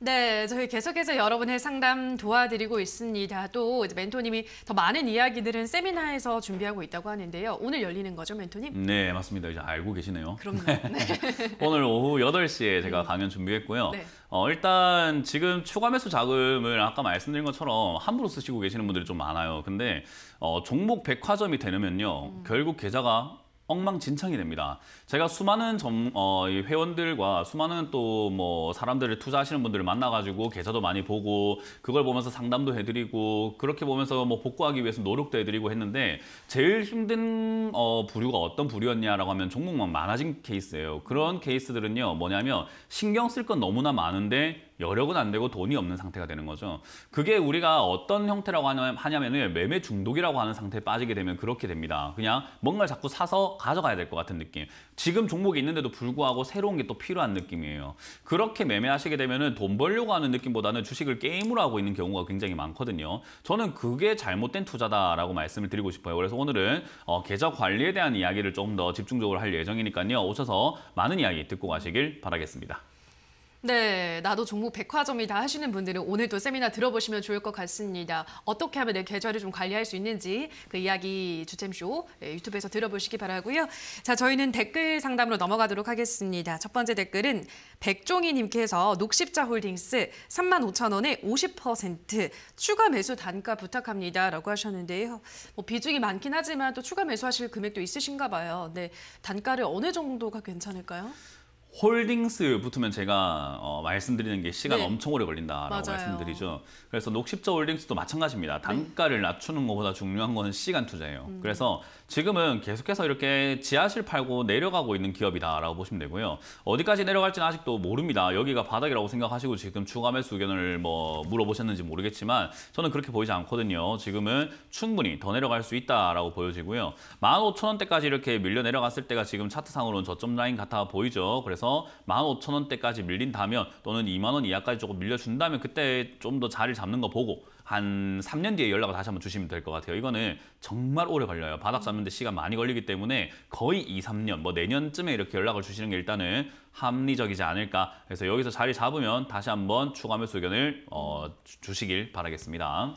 네, 저희 계속해서 여러분의 상담 도와드리고 있습니다. 또 멘토님이 더 많은 이야기들은 세미나에서 준비하고 있다고 하는데요. 오늘 열리는 거죠, 멘토님? 네, 맞습니다. 이제 알고 계시네요. 그럼요. 네. 네. 오늘 오후 8시에 제가 음. 강연 준비했고요. 네. 어, 일단 지금 추가 매수 자금을 아까 말씀드린 것처럼 함부로 쓰시고 계시는 분들이 좀 많아요. 근데 어, 종목 백화점이 되려면요. 음. 결국 계좌가 엉망진창이 됩니다. 제가 수많은 점, 어, 회원들과 수많은 또 뭐 사람들을 투자하시는 분들을 만나가지고 계좌도 많이 보고 그걸 보면서 상담도 해드리고 그렇게 보면서 뭐 복구하기 위해서 노력도 해드리고 했는데 제일 힘든 어, 부류가 어떤 부류였냐라고 하면 종목만 많아진 케이스예요. 그런 케이스들은요 뭐냐면 신경 쓸 건 너무나 많은데 여력은 안 되고 돈이 없는 상태가 되는 거죠. 그게 우리가 어떤 형태라고 하냐면은 매매 중독이라고 하는 상태에 빠지게 되면 그렇게 됩니다. 그냥 뭔가를 자꾸 사서 가져가야 될 것 같은 느낌. 지금 종목이 있는데도 불구하고 새로운 게 또 필요한 느낌이에요. 그렇게 매매하시게 되면은 돈 벌려고 하는 느낌보다는 주식을 게임으로 하고 있는 경우가 굉장히 많거든요. 저는 그게 잘못된 투자다라고 말씀을 드리고 싶어요. 그래서 오늘은 어, 계좌 관리에 대한 이야기를 좀 더 집중적으로 할 예정이니까요. 오셔서 많은 이야기 듣고 가시길 바라겠습니다. 네, 나도 종목 백화점이다 하시는 분들은 오늘도 세미나 들어보시면 좋을 것 같습니다. 어떻게 하면 내 계좌를 좀 관리할 수 있는지 그 이야기 주챔쇼 예, 유튜브에서 들어보시기 바라고요. 자, 저희는 댓글 상담으로 넘어가도록 하겠습니다. 첫 번째 댓글은 백종희님께서 녹십자 홀딩스 3 5 0 0 0 원에 50% 추가 매수 단가 부탁합니다. 라고 하셨는데요. 뭐 비중이 많긴 하지만 또 추가 매수하실 금액도 있으신가 봐요. 네, 단가를 어느 정도가 괜찮을까요? 홀딩스 붙으면 제가 어, 말씀드리는 게 시간 네. 엄청 오래 걸린다라고 맞아요. 말씀드리죠. 그래서 녹십자 홀딩스도 마찬가지입니다. 네. 단가를 네. 낮추는 것보다 중요한 거는 시간 투자예요. 음. 그래서 지금은 계속해서 이렇게 지하실 팔고 내려가고 있는 기업이다라고 보시면 되고요. 어디까지 내려갈지는 아직도 모릅니다. 여기가 바닥이라고 생각하시고 지금 추가 매수 의견을 뭐 물어보셨는지 모르겠지만 저는 그렇게 보이지 않거든요. 지금은 충분히 더 내려갈 수 있다라고 보여지고요. 1 5 0 0 0 원대까지 이렇게 밀려 내려갔을 때가 지금 차트상으로는 저점 라인 같아 보이죠. 그래서 올서 15,000원대까지 밀린다면 또는 2만 원 이하까지 조금 밀려준다면 그때 좀 더 자리를 잡는 거 보고 한 3년 뒤에 연락을 다시 한번 주시면 될 것 같아요. 이거는 정말 오래 걸려요. 바닥 잡는데 시간 많이 걸리기 때문에 거의 2, 3년, 뭐 내년쯤에 이렇게 연락을 주시는 게 일단은 합리적이지 않을까. 그래서 여기서 자리 잡으면 다시 한번 추가 매수 의견을 어, 주시길 바라겠습니다.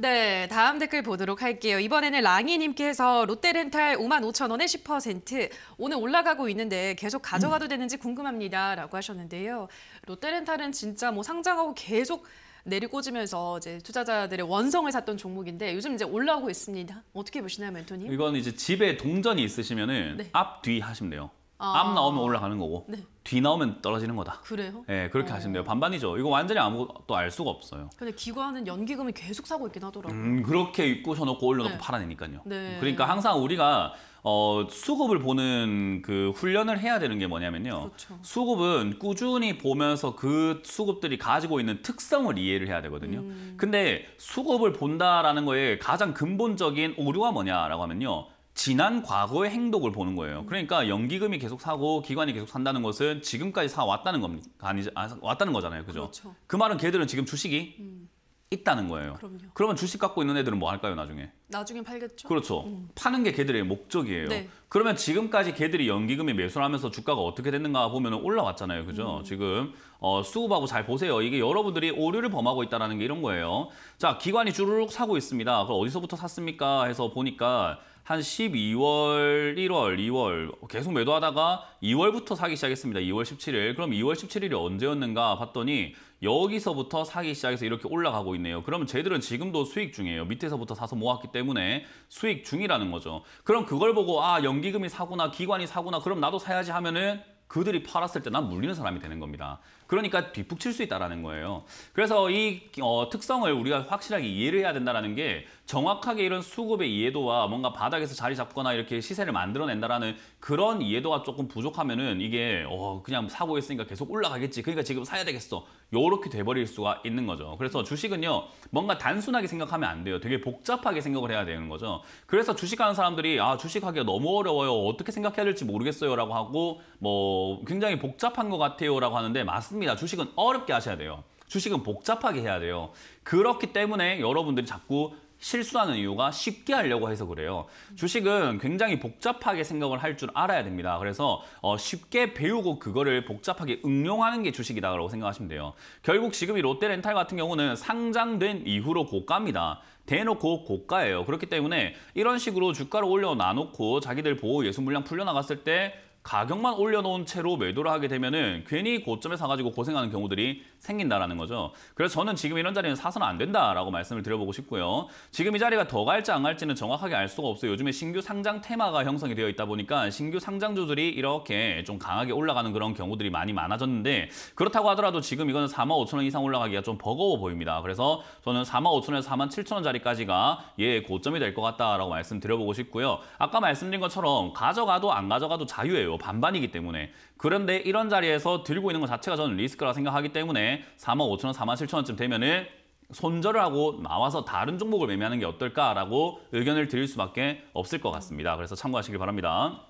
네, 다음 댓글 보도록 할게요. 이번에는 랑이님께서 롯데렌탈 5 5 0 0 0 원에 10% 오늘 올라가고 있는데 계속 가져가도 음. 되는지 궁금합니다. 라고 하셨는데요. 롯데렌탈은 진짜 뭐 상장하고 계속 내리꽂으면서 이제 투자자들의 원성을 샀던 종목인데 요즘 이제 올라오고 있습니다. 어떻게 보시나요, 멘토님? 이건 이제 집에 동전이 있으시면은 네. 앞, 뒤 하시면 돼요. 아... 앞 나오면 올라가는 거고 네. 뒤 나오면 떨어지는 거다. 그래요? 네, 그렇게 어... 하시면 돼요. 반반이죠. 이거 완전히 아무것도 알 수가 없어요. 근데 기관은 연기금이 계속 사고 있긴 하더라고요. 음, 그렇게 입고 셔놓고 올려놓고 네. 팔아내니까요. 네. 그러니까 항상 우리가 어, 수급을 보는 그 훈련을 해야 되는 게 뭐냐면요. 그렇죠. 수급은 꾸준히 보면서 그 수급들이 가지고 있는 특성을 이해를 해야 되거든요. 음... 근데 수급을 본다라는 거에 가장 근본적인 오류가 뭐냐라고 하면요. 지난 과거의 행동을 보는 거예요. 그러니까 연기금이 계속 사고 기관이 계속 산다는 것은 지금까지 사 왔다는 겁니다. 아니, 아, 왔다는 거잖아요. 그죠? 그렇죠. 그 말은 걔들은 지금 주식이 음. 있다는 거예요. 그럼요. 그러면 주식 갖고 있는 애들은 뭐 할까요, 나중에? 나중에 팔겠죠. 그렇죠. 음. 파는 게 걔들의 목적이에요. 네. 그러면 지금까지 걔들이 연기금에 매수를 하면서 주가가 어떻게 됐는가 보면 올라왔잖아요. 그죠? 음. 지금 어, 수급하고 잘 보세요. 이게 여러분들이 오류를 범하고 있다는 게 이런 거예요. 자, 기관이 주르륵 사고 있습니다. 그럼 어디서부터 샀습니까? 해서 보니까 한 12월, 1월, 2월 계속 매도하다가 2월부터 사기 시작했습니다. 2월 17일. 그럼 2월 17일이 언제였는가 봤더니 여기서부터 사기 시작해서 이렇게 올라가고 있네요. 그러면 쟤들은 지금도 수익 중이에요. 밑에서부터 사서 모았기 때문에 수익 중이라는 거죠. 그럼 그걸 보고 아 연기금이 사구나 기관이 사구나 그럼 나도 사야지 하면은 그들이 팔았을 때 난 물리는 사람이 되는 겁니다. 그러니까 뒷북칠 수 있다는 거예요. 그래서 이 어, 특성을 우리가 확실하게 이해를 해야 된다는 게 정확하게 이런 수급의 이해도와 뭔가 바닥에서 자리 잡거나 이렇게 시세를 만들어낸다라는 그런 이해도가 조금 부족하면은 이게 어, 그냥 사고 있으니까 계속 올라가겠지. 그러니까 지금 사야 되겠어. 요렇게 돼버릴 수가 있는 거죠. 그래서 주식은요. 뭔가 단순하게 생각하면 안 돼요. 되게 복잡하게 생각을 해야 되는 거죠. 그래서 주식하는 사람들이 아 주식하기가 너무 어려워요. 어떻게 생각해야 될지 모르겠어요. 라고 하고 뭐 굉장히 복잡한 것 같아요. 라고 하는데 맞습니다. 주식은 어렵게 하셔야 돼요. 주식은 복잡하게 해야 돼요. 그렇기 때문에 여러분들이 자꾸 실수하는 이유가 쉽게 하려고 해서 그래요. 주식은 굉장히 복잡하게 생각을 할 줄 알아야 됩니다. 그래서 어, 쉽게 배우고 그거를 복잡하게 응용하는 게 주식이다라고 생각하시면 돼요. 결국 지금 이 롯데렌탈 같은 경우는 상장된 이후로 고가입니다. 대놓고 고가예요. 그렇기 때문에 이런 식으로 주가를 올려 놔놓고 자기들 보호 예수 물량 풀려나갔을 때 가격만 올려놓은 채로 매도를 하게 되면은 괜히 고점에 사가지고 고생하는 경우들이 생긴다라는 거죠. 그래서 저는 지금 이런 자리는 사서는 안 된다라고 말씀을 드려보고 싶고요. 지금 이 자리가 더 갈지 안 갈지는 정확하게 알 수가 없어요. 요즘에 신규 상장 테마가 형성이 되어 있다 보니까 신규 상장주들이 이렇게 좀 강하게 올라가는 그런 경우들이 많이 많아졌는데 그렇다고 하더라도 지금 이거는 4만 5천 원 이상 올라가기가 좀 버거워 보입니다. 그래서 저는 4만 5천 원에서 4만 7천 원 자리까지가 예 고점이 될 것 같다라고 말씀드려보고 싶고요. 아까 말씀드린 것처럼 가져가도 안 가져가도 자유예요. 반반이기 때문에 그런데 이런 자리에서 들고 있는 것 자체가 저는 리스크라 생각하기 때문에 4만 5천 원, 4만 7천 원쯤 되면은 손절을 하고 나와서 다른 종목을 매매하는 게 어떨까라고 의견을 드릴 수밖에 없을 것 같습니다. 그래서 참고하시길 바랍니다.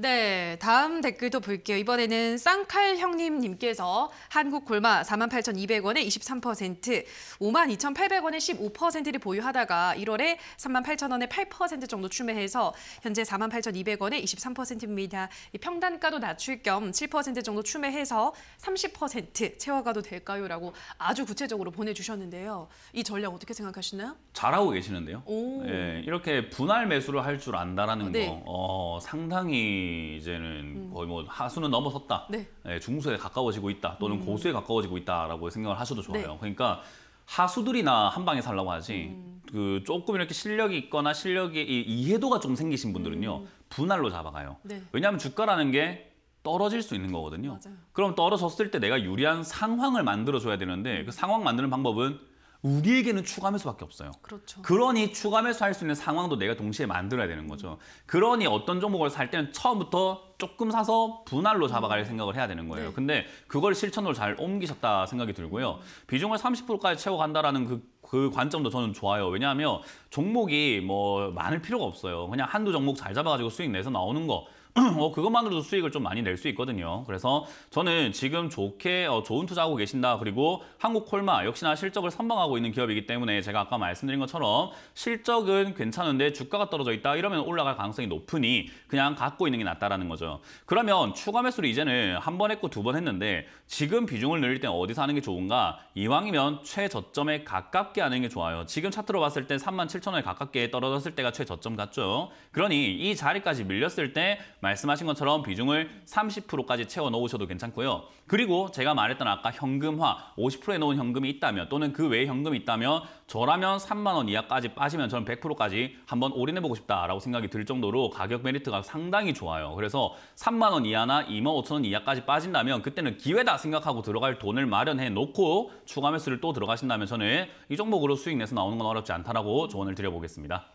네, 다음 댓글도 볼게요. 이번에는 쌍칼 형님님께서 한국 골마 48,200원에 23%, 52,800원에 15%를 보유하다가 1월에 38,000원에 8% 정도 추매해서 현재 48,200원에 23%입니다. 평단가도 낮출 겸 7% 정도 추매해서 30% 채워가도 될까요? 라고 아주 구체적으로 보내주셨는데요. 이 전략 어떻게 생각하시나요? 잘하고 계시는데요. 오. 예, 이렇게 분할 매수를 할 줄 안다라는 네. 거 어, 상당히 이제는 음. 거의 뭐 하수는 넘어섰다. 네. 예, 중수에 가까워지고 있다. 또는 음. 고수에 가까워지고 있다라고 생각을 하셔도 좋아요. 네. 그러니까 하수들이나 한 방에 살라고 하지 음. 그 조금 이렇게 실력이 있거나 실력이 이- 해도가좀 생기신 분들은요 분할로 잡아가요. 네. 왜냐하면 주가라는 게 떨어질 수 있는 거거든요. 맞아요. 그럼 떨어졌을 때 내가 유리한 상황을 만들어줘야 되는데 그 상황 만드는 방법은 우리에게는 추가 매수밖에 없어요. 그렇죠. 그러니 추가 매수할 수 있는 상황도 내가 동시에 만들어야 되는 거죠. 그러니 어떤 종목을 살 때는 처음부터 조금 사서 분할로 음. 잡아갈 생각을 해야 되는 거예요. 네. 근데 그걸 실천으로 잘 옮기셨다 생각이 들고요. 비중을 30%까지 채워간다라는 그, 그 관점도 저는 좋아요. 왜냐하면 종목이 뭐 많을 필요가 없어요. 그냥 한두 종목 잘 잡아가지고 수익 내서 나오는 거 어, 그것만으로도 수익을 좀 많이 낼 수 있거든요. 그래서 저는 지금 좋게 어, 좋은 투자하고 계신다. 그리고 한국콜마 역시나 실적을 선방하고 있는 기업이기 때문에 제가 아까 말씀드린 것처럼 실적은 괜찮은데 주가가 떨어져 있다 이러면 올라갈 가능성이 높으니 그냥 갖고 있는 게 낫다라는 거죠. 그러면 추가 매수를 이제는 한 번 했고 두 번 했는데 지금 비중을 늘릴 땐 어디서 하는 게 좋은가? 이왕이면 최저점에 가깝게 하는 게 좋아요. 지금 차트로 봤을 때 37,000원에 가깝게 떨어졌을 때가 최저점 같죠. 그러니 이 자리까지 밀렸을 때 말씀하신 것처럼 비중을 30%까지 채워 놓으셔도 괜찮고요. 그리고 제가 말했던 아까 현금화, 50%에 넣은 현금이 있다면 또는 그 외에 현금이 있다면 저라면 3만 원 이하까지 빠지면 저는 100%까지 한번 올인해보고 싶다라고 생각이 들 정도로 가격 메리트가 상당히 좋아요. 그래서 3만 원 이하나 2만 5천 원 이하까지 빠진다면 그때는 기회다 생각하고 들어갈 돈을 마련해 놓고 추가 매수를 또 들어가신다면 저는 이 종목으로 수익 내서 나오는 건 어렵지 않다라고 조언을 드려보겠습니다.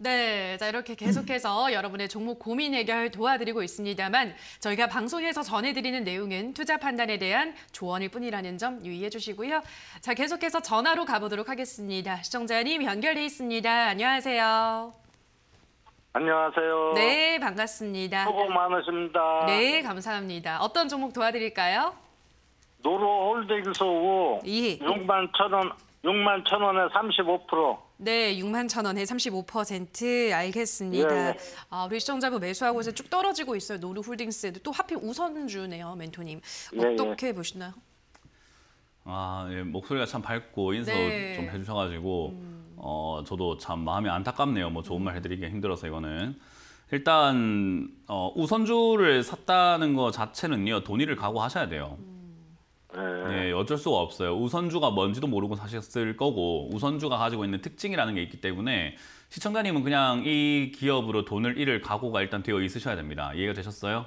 네, 자 이렇게 계속해서 여러분의 종목 고민 해결 도와드리고 있습니다만 저희가 방송에서 전해드리는 내용은 투자 판단에 대한 조언일 뿐이라는 점 유의해 주시고요. 자 계속해서 전화로 가보도록 하겠습니다. 시청자님 연결돼 있습니다. 안녕하세요. 안녕하세요. 네, 반갑습니다. 수고 많으십니다. 네, 감사합니다. 어떤 종목 도와드릴까요? 노로 홀딩 소우 예. 6만 천 원, 6천 원에 35%. 네, 6만 천 원에 35% 알겠습니다. 네. 아, 우리 시청자분 매수하고서 쭉 떨어지고 있어요. 노루홀딩스에도 또 하필 우선주네요, 멘토님. 예, 어떻게 네, 보시나요? 아, 예, 목소리가 참 밝고 인사 네. 좀 해주셔가지고 음. 어, 저도 참 마음이 안타깝네요. 뭐 좋은 말 음. 해드리기 힘들어서 이거는. 일단 어, 우선주를 샀다는 거 자체는요, 돈이를 각오하셔야 돼요. 음. 네. 예, 어쩔 수가 없어요. 우선주가 뭔지도 모르고 사셨을 거고 우선주가 가지고 있는 특징이라는 게 있기 때문에 시청자님은 그냥 이 기업으로 돈을 잃을 각오가 일단 되어 있으셔야 됩니다. 이해가 되셨어요?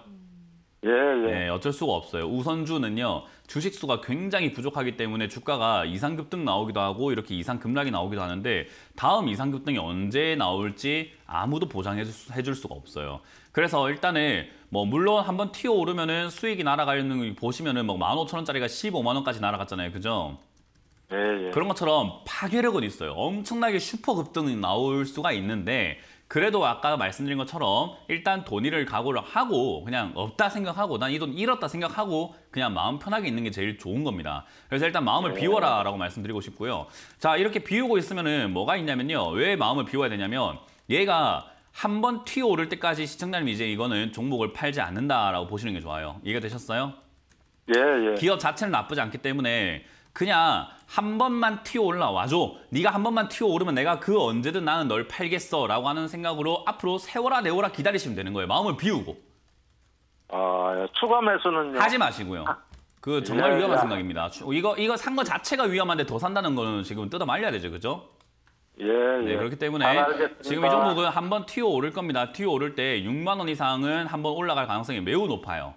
예, 예. 네, 어쩔 수가 없어요. 우선주는요, 주식 수가 굉장히 부족하기 때문에 주가가 이상 급등 나오기도 하고 이렇게 이상 급락이 나오기도 하는데 다음 이상 급등이 언제 나올지 아무도 보장해 줄 수가 없어요. 그래서 일단은 뭐 물론 한번 튀어 오르면은 수익이 날아가 있는 거 보시면은 뭐 15,000원짜리가 15만 원까지 날아갔잖아요. 그죠? 예, 예. 그런 것처럼 파괴력은 있어요. 엄청나게 슈퍼 급등이 나올 수가 있는데 그래도 아까 말씀드린 것처럼 일단 돈이를 각오를 하고 그냥 없다 생각하고 난 이 돈 잃었다 생각하고 그냥 마음 편하게 있는 게 제일 좋은 겁니다. 그래서 일단 마음을 예. 비워라 라고 말씀드리고 싶고요. 자 이렇게 비우고 있으면 은 뭐가 있냐면요. 왜 마음을 비워야 되냐면 얘가 한번 튀어오를 때까지 시청자님 이제 이거는 종목을 팔지 않는다라고 보시는 게 좋아요. 이해가 되셨어요? 예, 예. 기업 자체는 나쁘지 않기 때문에 그냥 한 번만 튀어 올라와줘. 네가 한 번만 튀어 오르면 내가 그 언제든 나는 널 팔겠어 라고 하는 생각으로 앞으로 세워라 내워라 기다리시면 되는 거예요. 마음을 비우고. 아, 예. 추가 매수는요? 하지 마시고요. 그 정말 예, 위험한 예. 생각입니다. 이거 이거 산 거 자체가 위험한데 더 산다는 거는 지금 뜯어 말려야 되죠, 그죠? 예, 네, 예. 그렇기 때문에 지금 이 종목은 한번 튀어 오를 겁니다. 튀어 오를 때 6만 원 이상은 한번 올라갈 가능성이 매우 높아요.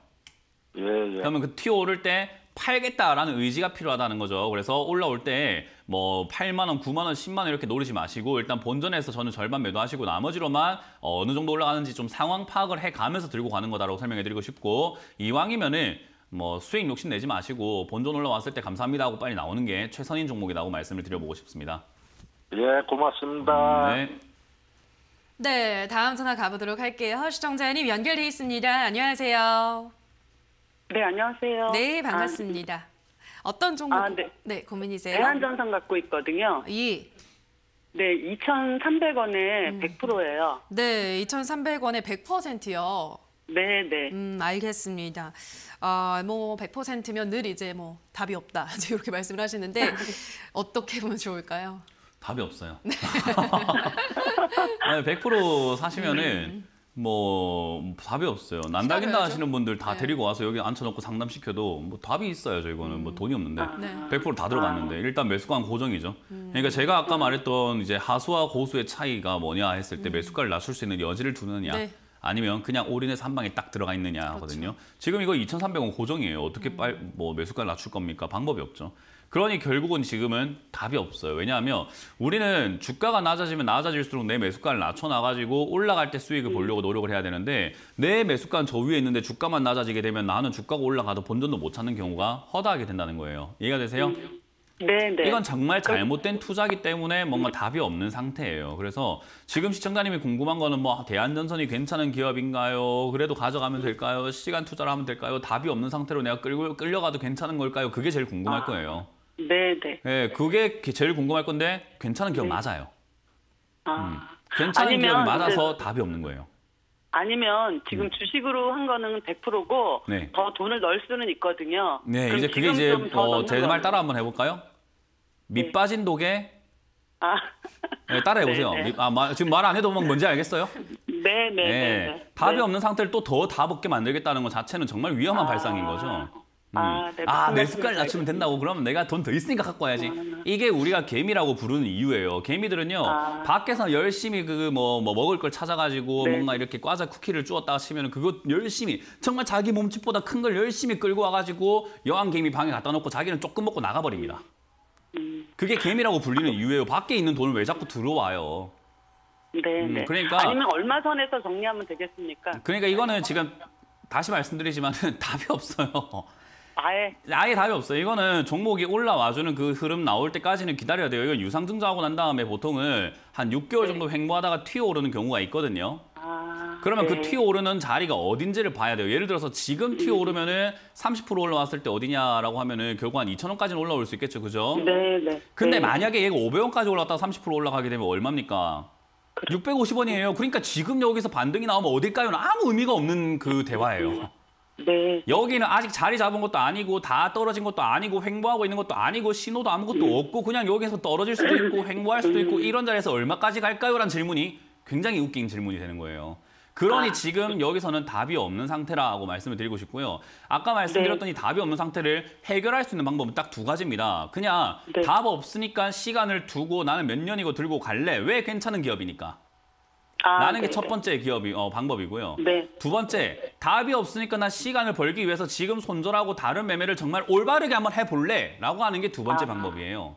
예, 예. 그러면 그 튀어 오를 때 팔겠다라는 의지가 필요하다는 거죠. 그래서 올라올 때 뭐 8만 원, 9만 원, 10만 원 이렇게 노리지 마시고 일단 본전에서 저는 절반 매도하시고 나머지로만 어느 정도 올라가는지 좀 상황 파악을 해 가면서 들고 가는 거다라고 설명해 드리고 싶고 이왕이면은 뭐 수익 욕심 내지 마시고 본전 올라왔을 때 감사합니다 하고 빨리 나오는 게 최선인 종목이라고 말씀을 드려보고 싶습니다. 예, 고맙습니다. 네. 네, 다음 전화 가보도록 할게요. 시청자님 연결돼 있습니다. 안녕하세요. 네, 안녕하세요. 네, 반갑습니다. 아, 어떤 종목 아, 네. 네, 고민이세요? 대한전선 갖고 있거든요. 예. 네, 2,300원에 음. 100%예요. 네, 2,300원에 100%요. 네, 네. 음, 알겠습니다. 아, 뭐 100%면 늘 이제 뭐 답이 없다. 이렇게 말씀을 하시는데 어떻게 보면 좋을까요? 답이 없어요. 네. 100% 사시면은 음. 뭐 답이 없어요. 난다긴다 하시는 분들 다 네. 데리고 와서 여기 앉혀놓고 상담시켜도 뭐 답이 있어요저 이거는 뭐 음. 돈이 없는데 아, 네. 100%다 들어갔는데 아. 일단 매수가 고정이죠. 음. 그러니까 제가 아까 말했던 이제 하수와 고수의 차이가 뭐냐 했을 때 음. 매수가를 낮출 수 있는 여지를 두느냐 네. 아니면 그냥 올인해서 한 방에 딱 들어가 있느냐 그렇죠. 하거든요. 그렇죠. 지금 이거 2,300원 고정이에요. 어떻게 음. 빨뭐 매수가를 낮출 겁니까? 방법이 없죠. 그러니 결국은 지금은 답이 없어요. 왜냐하면 우리는 주가가 낮아지면 낮아질수록 내 매수가를 낮춰놔가지고 올라갈 때 수익을 음. 보려고 노력을 해야 되는데 내 매수가는 저 위에 있는데 주가만 낮아지게 되면 나는 주가가 올라가도 본전도 못 찾는 경우가 허다하게 된다는 거예요. 이해가 되세요? 네, 네. 이건 정말 잘못된 투자기 때문에 뭔가 답이 없는 상태예요. 그래서 지금 시청자님이 궁금한 거는 뭐 아, 대한전선이 괜찮은 기업인가요? 그래도 가져가면 될까요? 시간 투자를 하면 될까요? 답이 없는 상태로 내가 끌고, 끌려가도 괜찮은 걸까요? 그게 제일 궁금할 아. 거예요. 네, 네. 네, 그게 제일 궁금할 건데 괜찮은 기억 네. 맞아요. 아, 음. 괜찮은 아니면, 기억이 맞아서 그 답이 없는 거예요. 아니면 지금 음. 주식으로 한 거는 100%고 네. 더 돈을 넣을 수는 있거든요. 네, 이제 그게 이제 어, 제말 따라 한번 해볼까요? 밑 네. 빠진 독에 아. 네, 따라해보세요. 네, 네. 아, 마, 지금 말 안 해도 뭔지 알겠어요? 네네. 네, 답이 없는 상태를 또 더 답 없게 만들겠다는 것 자체는 정말 위험한 아. 발상인 거죠. 음. 아, 네, 아, 내, 아, 내 숟갈 낮추면 된다고 그러면 내가 돈 더 있으니까 갖고 와야지. 음, 음, 이게 우리가 개미라고 부르는 이유예요. 개미들은요. 아. 밖에서 열심히 그 뭐 뭐 먹을 걸 찾아가지고 네. 뭔가 이렇게 과자 쿠키를 주었다 하시면 그거 열심히 정말 자기 몸집보다 큰 걸 열심히 끌고 와가지고 여왕 개미 방에 갖다 놓고 자기는 조금 먹고 나가버립니다. 그게 개미라고 불리는 이유예요. 밖에 있는 돈을 왜 자꾸 들어와요? 네, 음, 네. 그러니까 아니면 얼마 선에서 정리하면 되겠습니까? 그러니까 이거는 네. 지금 다시 말씀드리지만은 답이 없어요. 아예 아예 답이 없어요. 이거는 종목이 올라와주는 그 흐름 나올 때까지는 기다려야 돼요. 이건 유상증자하고 난 다음에 보통은 한 6개월 정도 횡보하다가 튀어오르는 경우가 있거든요. 아, 그러면 그 네. 그 튀어오르는 자리가 어딘지를 봐야 돼요. 예를 들어서 지금 음. 튀어오르면 은30% 올라왔을 때 어디냐라고 하면 은 결국 한 2,000원까지는 올라올 수 있겠죠, 그죠? 네, 네. 근데 네. 만약에 얘가 500원까지 올랐다가 30% 올라가게 되면 얼마입니까? 그래. 650원이에요. 그러니까 지금 여기서 반등이 나오면 어딜까요 아무 의미가 없는 그 대화예요. 음. 네. 여기는 아직 자리 잡은 것도 아니고 다 떨어진 것도 아니고 횡보하고 있는 것도 아니고 신호도 아무것도 음. 없고 그냥 여기서 떨어질 수도 있고 횡보할 수도 있고 음. 이런 자리에서 얼마까지 갈까요? 라는 질문이 굉장히 웃긴 질문이 되는 거예요. 그러니 아. 지금 여기서는 답이 없는 상태라고 말씀을 드리고 싶고요. 아까 말씀드렸더니 네. 답이 없는 상태를 해결할 수 있는 방법은 딱 두 가지입니다. 그냥 네. 답 없으니까 시간을 두고 나는 몇 년이고 들고 갈래. 왜 괜찮은 기업이니까. 아, 라는 게첫 네. 번째 기업이 어, 방법이고요. 네. 두 번째, 답이 없으니까 나 시간을 벌기 위해서 지금 손절하고 다른 매매를 정말 올바르게 한번 해볼래라고 하는 게 두 번째 아. 방법이에요.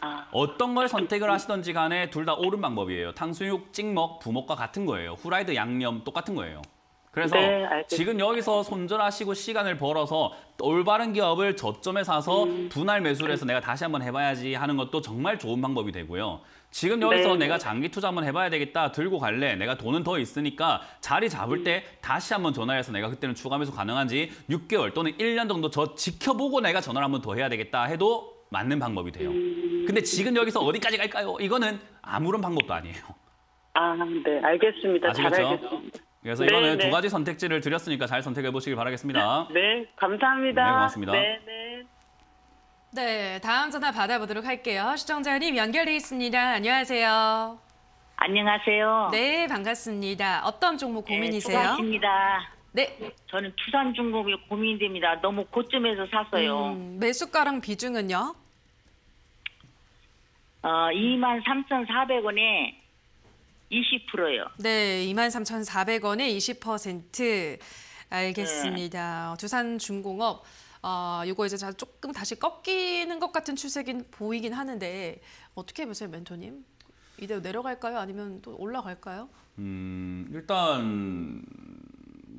아. 어떤 걸 선택을 하시던지 간에 둘 다 옳은 방법이에요. 탕수육, 찍먹, 부먹과 같은 거예요. 후라이드, 양념 똑같은 거예요. 그래서 네, 지금 여기서 손절하시고 시간을 벌어서 올바른 기업을 저점에 사서 분할 음. 매수를 해서 내가 다시 한번 해봐야지 하는 것도 정말 좋은 방법이 되고요. 지금 네. 여기서 네. 내가 장기 투자 한번 해봐야 되겠다. 들고 갈래. 내가 돈은 더 있으니까 자리 잡을 때 다시 한번 전화해서 내가 그때는 추가 매수 가능한지 6개월 또는 1년 정도 저 지켜보고 내가 전화를 한번 더 해야 되겠다 해도 맞는 방법이 돼요. 근데 지금 여기서 어디까지 갈까요? 이거는 아무런 방법도 아니에요. 아, 네. 알겠습니다. 아시겠죠? 잘 알겠습니다. 그래서 네, 이거는 네. 두 가지 선택지를 드렸으니까 잘 선택해 보시길 바라겠습니다. 네, 감사합니다. 네, 고맙습니다. 네, 네. 네, 다음 전화 받아보도록 할게요. 시청자님 연결돼 있습니다. 안녕하세요. 안녕하세요. 네, 반갑습니다. 어떤 종목 네, 고민이세요? 네, 네. 저는 투산 중공이 고민됩니다. 너무 고점에서 샀어요. 음, 매수가랑 비중은요? 어, 23,400원에 20%요. 네, 23,400원에 20%. 알겠습니다. 네. 어, 두산 중공업 어, 아, 이거 이제 조금 다시 꺾이는 것 같은 추세긴 보이긴 하는데 어떻게 보세요, 멘토님? 이대로 내려갈까요? 아니면 또 올라갈까요? 음, 일단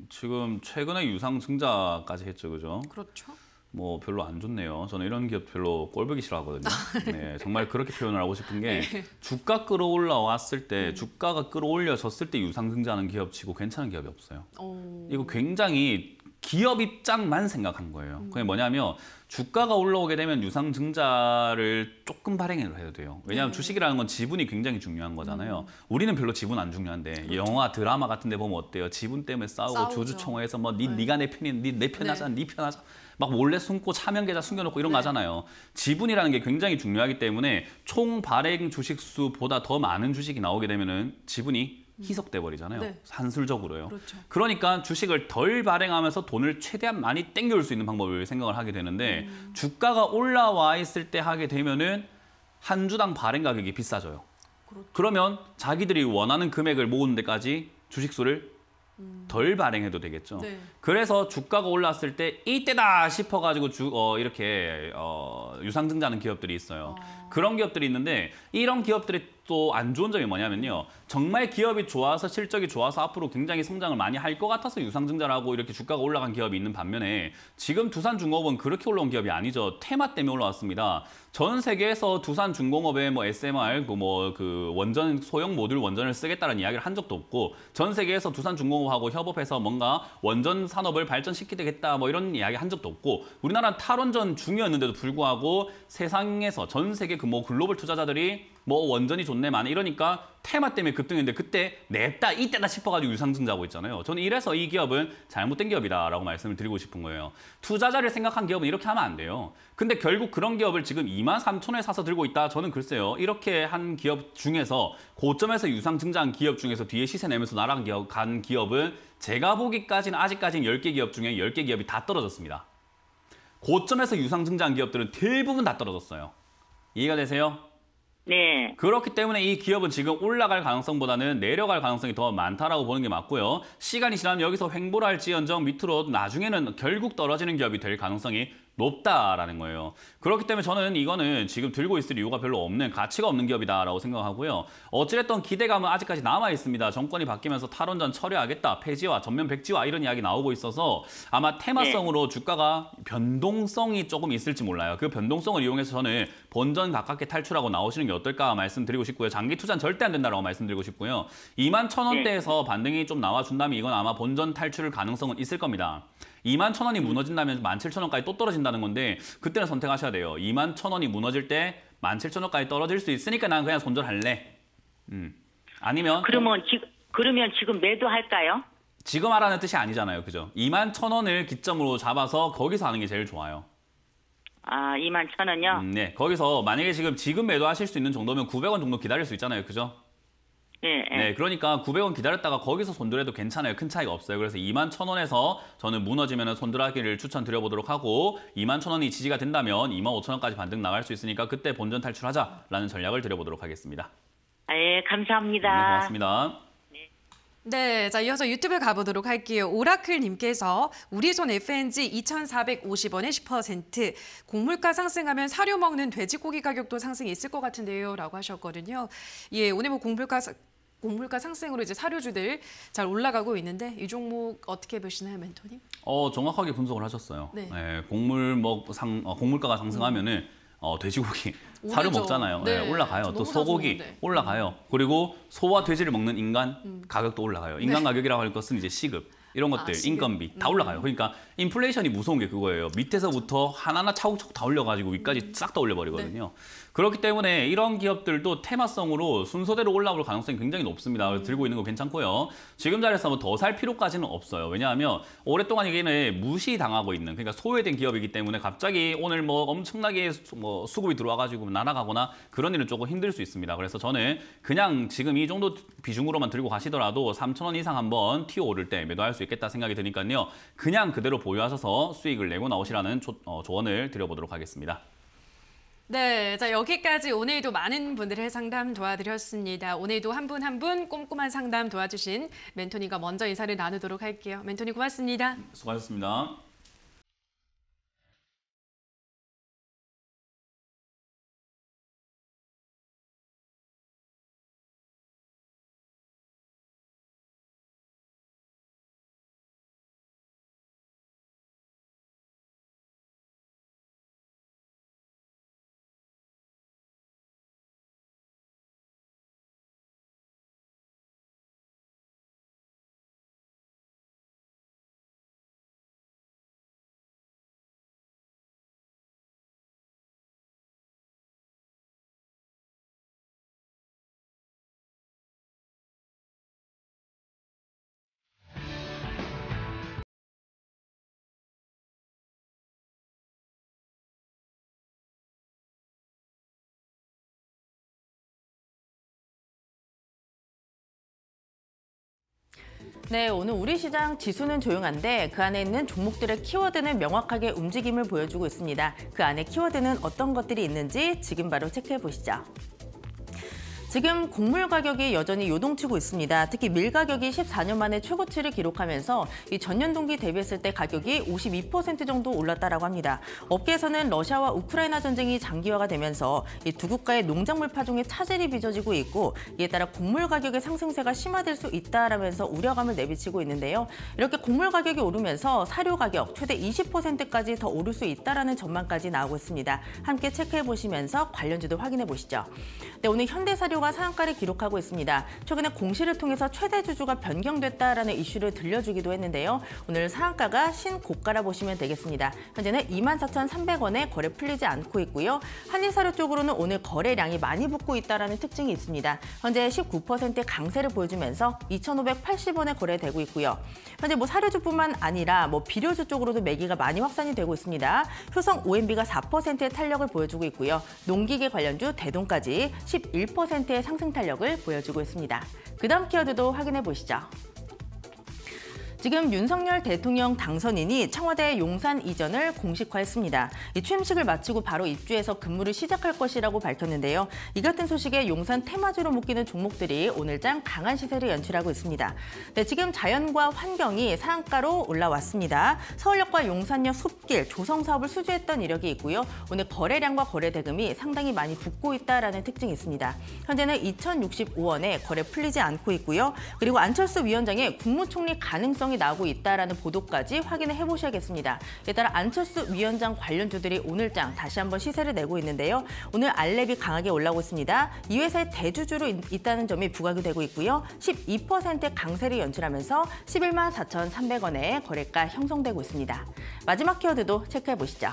지금 최근에 유상증자까지 했죠, 그죠? 그렇죠. 뭐 별로 안 좋네요. 저는 이런 기업 별로 꼴보기 싫어하거든요. 아, 네. 네, 정말 그렇게 표현을 하고 싶은 게 네. 주가 끌어올라왔을 때 음. 주가가 끌어올려졌을 때 유상증자하는 기업치고 괜찮은 기업이 없어요. 오. 이거 굉장히 기업 입장만 생각한 거예요. 음. 그게 뭐냐면 주가가 올라오게 되면 유상 증자를 조금 발행을 해도 돼요. 왜냐하면 네. 주식이라는 건 지분이 굉장히 중요한 거잖아요. 음. 우리는 별로 지분 안 중요한데 그렇죠. 영화, 드라마 같은 데 보면 어때요? 지분 때문에 싸우고 싸 주주총회에서 뭐 네, 네. 가내 편이 네, 내 편하자, 네. 네 편하자 막 몰래 숨고 차명계좌 숨겨놓고 이런 네. 거 하잖아요. 지분이라는 게 굉장히 중요하기 때문에 총 발행 주식수보다 더 많은 주식이 나오게 되면 은 지분이 희석돼 버리잖아요. 네. 산술적으로요. 그렇죠. 그러니까 주식을 덜 발행하면서 돈을 최대한 많이 땡겨올 수 있는 방법을 생각을 하게 되는데 음. 주가가 올라와 있을 때 하게 되면은 한 주당 발행 가격이 비싸져요. 그렇죠. 그러면 자기들이 원하는 금액을 모은 데까지 주식수를 음. 덜 발행해도 되겠죠. 네. 그래서 주가가 올랐을 때 이때다 싶어가지고 주, 어, 이렇게 어, 유상증자는 기업들이 있어요. 아... 그런 기업들이 있는데 이런 기업들의 또안 좋은 점이 뭐냐면요. 정말 기업이 좋아서 실적이 좋아서 앞으로 굉장히 성장을 많이 할 것 같아서 유상증자라고 이렇게 주가가 올라간 기업이 있는 반면에 지금 두산중공업은 그렇게 올라온 기업이 아니죠. 테마 때문에 올라왔습니다. 전 세계에서 두산중공업의 뭐 SMR 그 뭐 그 원전 소형 모듈 원전을 쓰겠다는 이야기를 한 적도 없고 전 세계에서 두산중공업하고 협업해서 뭔가 원전 산업을 발전시키겠다 뭐 이런 이야기 한 적도 없고 우리나라 탈원전 중이었는데도 불구하고 세상에서 전 세계 그 뭐 글로벌 투자자들이 뭐 원전이 좋네 많네 이러니까 테마 때문에 급등했는데 그때 냈다 이때다 싶어가지고 유상증자고 있잖아요. 저는 이래서 이 기업은 잘못된 기업이다라고 말씀을 드리고 싶은 거예요. 투자자를 생각한 기업은 이렇게 하면 안 돼요. 근데 결국 그런 기업을 지금 2만 3천 원에 사서 들고 있다. 저는 글쎄요. 이렇게 한 기업 중에서 고점에서 유상증자한 기업 중에서 뒤에 시세 내면서 나아간 기업, 간 기업은 제가 보기까지는 아직까지는 10개 기업 중에 10개 기업이 다 떨어졌습니다. 고점에서 유상증자한 기업들은 대부분 다 떨어졌어요. 이해가 되세요? 네. 그렇기 때문에 이 기업은 지금 올라갈 가능성보다는 내려갈 가능성이 더 많다라고 보는 게 맞고요. 시간이 지나면 여기서 횡보를 할지언정 밑으로 나중에는 결국 떨어지는 기업이 될 가능성이 높다라는 거예요. 그렇기 때문에 저는 이거는 지금 들고 있을 이유가 별로 없는 가치가 없는 기업이다라고 생각하고요. 어찌됐던 기대감은 아직까지 남아 있습니다. 정권이 바뀌면서 탈원전 철회하겠다, 폐지와 전면 백지와 이런 이야기 나오고 있어서 아마 테마성으로 네. 주가가 변동성이 조금 있을지 몰라요. 그 변동성을 이용해서 저는 본전 가깝게 탈출하고 나오시는 게 어떨까 말씀드리고 싶고요. 장기 투자는 절대 안 된다라고 말씀드리고 싶고요. 2만 천 원대에서 네. 반등이 좀 나와준다면 이건 아마 본전 탈출 가능성은 있을 겁니다. 2만 천 원이 무너진다면 1만 7천 원까지 또 떨어진다는 건데 그때는 선택하셔야 돼요. 2만 천 원이 무너질 때 1만 7천 원까지 떨어질 수 있으니까 난 그냥 손절할래. 음. 아니면 그러면 지금 그러면 지금 매도할까요? 지금 하라는 뜻이 아니잖아요. 그죠? 2만 천 원을 기점으로 잡아서 거기서 하는 게 제일 좋아요. 아, 2만 천 원요? 음, 네. 거기서 만약에 지금 지금 매도하실 수 있는 정도면 900원 정도 기다릴 수 있잖아요. 그죠? 예, 예. 네, 그러니까 900원 기다렸다가 거기서 손들어도 괜찮아요. 큰 차이가 없어요. 그래서 2만 1,000원에서 저는 무너지면 손절하기를 추천드려보도록 하고 2만 1,000원이 지지가 된다면 2만 5,000원까지 반등 나갈 수 있으니까 그때 본전 탈출하자라는 전략을 드려보도록 하겠습니다. 아, 예, 감사합니다. 네, 고맙습니다. 네, 네 자 이어서 유튜브 가보도록 할게요. 오라클님께서 우리손 FNG 2,450원에 10% 곡물가 상승하면 사료 먹는 돼지고기 가격도 상승이 있을 것 같은데요라고 하셨거든요. 예, 오늘 뭐 곡물가 곡물가 상승으로 이제 사료주들 잘 올라가고 있는데 이 종목 어떻게 보시나요, 멘토님? 어 정확하게 분석을 하셨어요. 네. 네 곡물 뭐상 어, 곡물가가 상승하면은 음. 어, 돼지고기 오래죠. 사료 먹잖아요. 네. 네, 올라가요. 또 소고기 좋은데. 음. 올라가요. 그리고 소와 돼지를 먹는 인간 음. 가격도 올라가요. 네. 인간 가격이라고 할 것은 이제 시급. 이런 아, 것들, 아, 인건비 다 음. 올라가요. 그러니까 인플레이션이 무서운 게 그거예요. 밑에서부터 하나하나 차곡차곡 다 올려가지고 위까지 음. 싹다 올려버리거든요. 네. 그렇기 때문에 이런 기업들도 테마성으로 순서대로 올라올 가능성이 굉장히 높습니다. 들고 있는 거 괜찮고요. 지금 자리에서 뭐더살 필요까지는 없어요. 왜냐하면 오랫동안 이게 무시당하고 있는 그러니까 소외된 기업이기 때문에 갑자기 오늘 뭐 엄청나게 뭐 수급이 들어와가지고 날아가거나 그런 일은 조금 힘들 수 있습니다. 그래서 저는 그냥 지금 이 정도 비중으로만 들고 가시더라도 3천 원 이상 한번 티어 오를 때 매도할 수 있겠다 생각이 드니까요. 그냥 그대로 보유하셔서 수익을 내고 나오시라는 조, 어, 조언을 드려보도록 하겠습니다. 네, 자 여기까지 오늘도 많은 분들의 상담 도와드렸습니다. 오늘도 한 분 한분 한 분 꼼꼼한 상담 도와주신 멘토니가 먼저 인사를 나누도록 할게요. 멘토니 고맙습니다. 네, 수고하셨습니다. 네, 오늘 우리 시장 지수는 조용한데 그 안에 있는 종목들의 키워드는 명확하게 움직임을 보여주고 있습니다. 그 안에 키워드는 어떤 것들이 있는지 지금 바로 체크해 보시죠. 지금 곡물 가격이 여전히 요동치고 있습니다. 특히 밀 가격이 14년 만에 최고치를 기록하면서 이 전년 동기 대비했을 때 가격이 52% 정도 올랐다라고 합니다. 업계에서는 러시아와 우크라이나 전쟁이 장기화가 되면서 이 두 국가의 농작물 파종에 차질이 빚어지고 있고 이에 따라 곡물 가격의 상승세가 심화될 수 있다라면서 우려감을 내비치고 있는데요. 이렇게 곡물 가격이 오르면서 사료 가격 최대 20%까지 더 오를 수있다는 전망까지 나오고 있습니다. 함께 체크해 보시면서 관련 주도 확인해 보시죠. 네, 오늘 현대사료 주주가 상한가를 기록하고 있습니다. 최근에 공시를 통해서 최대 주주가 변경됐다라는 이슈를 들려주기도 했는데요. 오늘 상한가가 신고가라 보시면 되겠습니다. 현재는 24,300원에 거래 풀리지 않고 있고요. 한일사료 쪽으로는 오늘 거래량이 많이 붙고 있다는 특징이 있습니다. 현재 19% 강세를 보여주면서 2,580원에 거래되고 있고요. 현재 뭐 사료주뿐만 아니라 뭐 비료주 쪽으로도 매기가 많이 확산이 되고 있습니다. 효성 OMB가 4%의 탄력을 보여주고 있고요. 농기계 관련주 대동까지 11% 형태의 상승 탄력을 보여주고 있습니다. 그 다음 키워드도 확인해 보시죠. 지금 윤석열 대통령 당선인이 청와대 용산 이전을 공식화했습니다. 취임식을 마치고 바로 입주해서 근무를 시작할 것이라고 밝혔는데요. 이 같은 소식에 용산 테마주로 묶이는 종목들이 오늘장 강한 시세를 연출하고 있습니다. 네, 지금 자연과 환경이 상한가로 올라왔습니다. 서울역과 용산역 숲길 조성 사업을 수주했던 이력이 있고요. 오늘 거래량과 거래 대금이 상당히 많이 붙고 있다는 특징이 있습니다. 현재는 2,065원에 거래 풀리지 않고 있고요. 그리고 안철수 위원장의 국무총리 가능성 결정이 나고 있다라는 보도까지 확인을 해보셔야겠습니다. 이에 따라 안철수 위원장 관련주들이 오늘장 다시 한번 시세를 내고 있는데요. 오늘 알렉이 강하게 올라오고 있습니다. 이 회사의 대주주로 있다는 점이 부각이 되고 있고요. 12%의 강세를 연출하면서 11만 4,300원의 거래가 형성되고 있습니다. 마지막 키워드도 체크해 보시죠.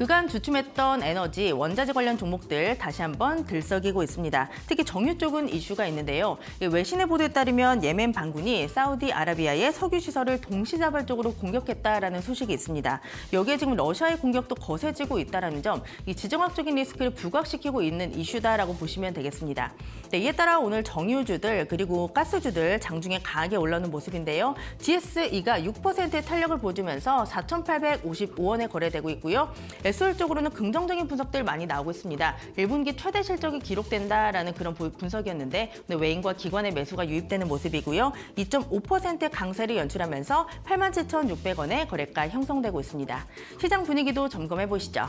그간 주춤했던 에너지, 원자재 관련 종목들 다시 한번 들썩이고 있습니다. 특히 정유 쪽은 이슈가 있는데요. 외신의 보도에 따르면 예멘 반군이 사우디아라비아의 석유 시설을 동시자발적으로 공격했다라는 소식이 있습니다. 여기에 지금 러시아의 공격도 거세지고 있다는 점, 이 지정학적인 리스크를 부각시키고 있는 이슈다라고 보시면 되겠습니다. 네, 이에 따라 오늘 정유주들 그리고 가스주들 장중에 강하게 올라오는 모습인데요. GSE가 6%의 탄력을 보여주면서 4,855원에 거래되고 있고요. 매수 l 쪽으로는 긍정적인 분석들 많이 나오고 있습니다. 1분기 최대 실적이 기록된다라는 그런 분석이었는데 외인과 기관의 매수가 유입되는 모습이고요. 2.5%의 강세를 연출하면서 87,600원의 거래가 형성되고 있습니다. 시장 분위기도 점검해 보시죠.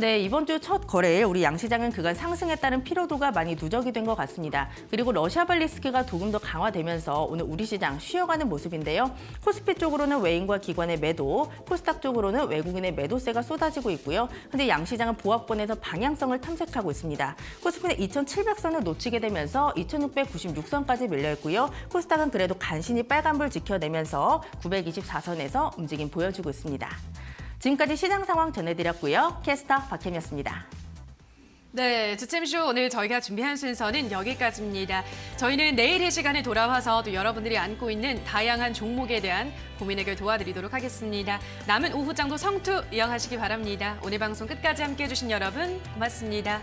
네, 이번 주 첫 거래일 우리 양시장은 그간 상승에 따른 피로도가 많이 누적이 된 것 같습니다. 그리고 러시아 발리스크가 조금 더 강화되면서 오늘 우리 시장 쉬어가는 모습인데요. 코스피 쪽으로는 외인과 기관의 매도, 코스닥 쪽으로는 외국인의 매도세가 쏟아지고 있고요. 근데 양시장은 보합권에서 방향성을 탐색하고 있습니다. 코스피는 2,700선을 놓치게 되면서 2,696선까지 밀려있고요. 코스닥은 그래도 간신히 빨간불 지켜내면서 924선에서 움직임 보여주고 있습니다. 지금까지 시장 상황 전해드렸고요. 캐스터 박혜미였습니다. 네, 주챔쇼 오늘 저희가 준비한 순서는 여기까지입니다. 저희는 내일 이 시간에 돌아와서 또 여러분들이 안고 있는 다양한 종목에 대한 고민 해결 도와드리도록 하겠습니다. 남은 오후장도 성투 이어가시기 바랍니다. 오늘 방송 끝까지 함께해 주신 여러분 고맙습니다.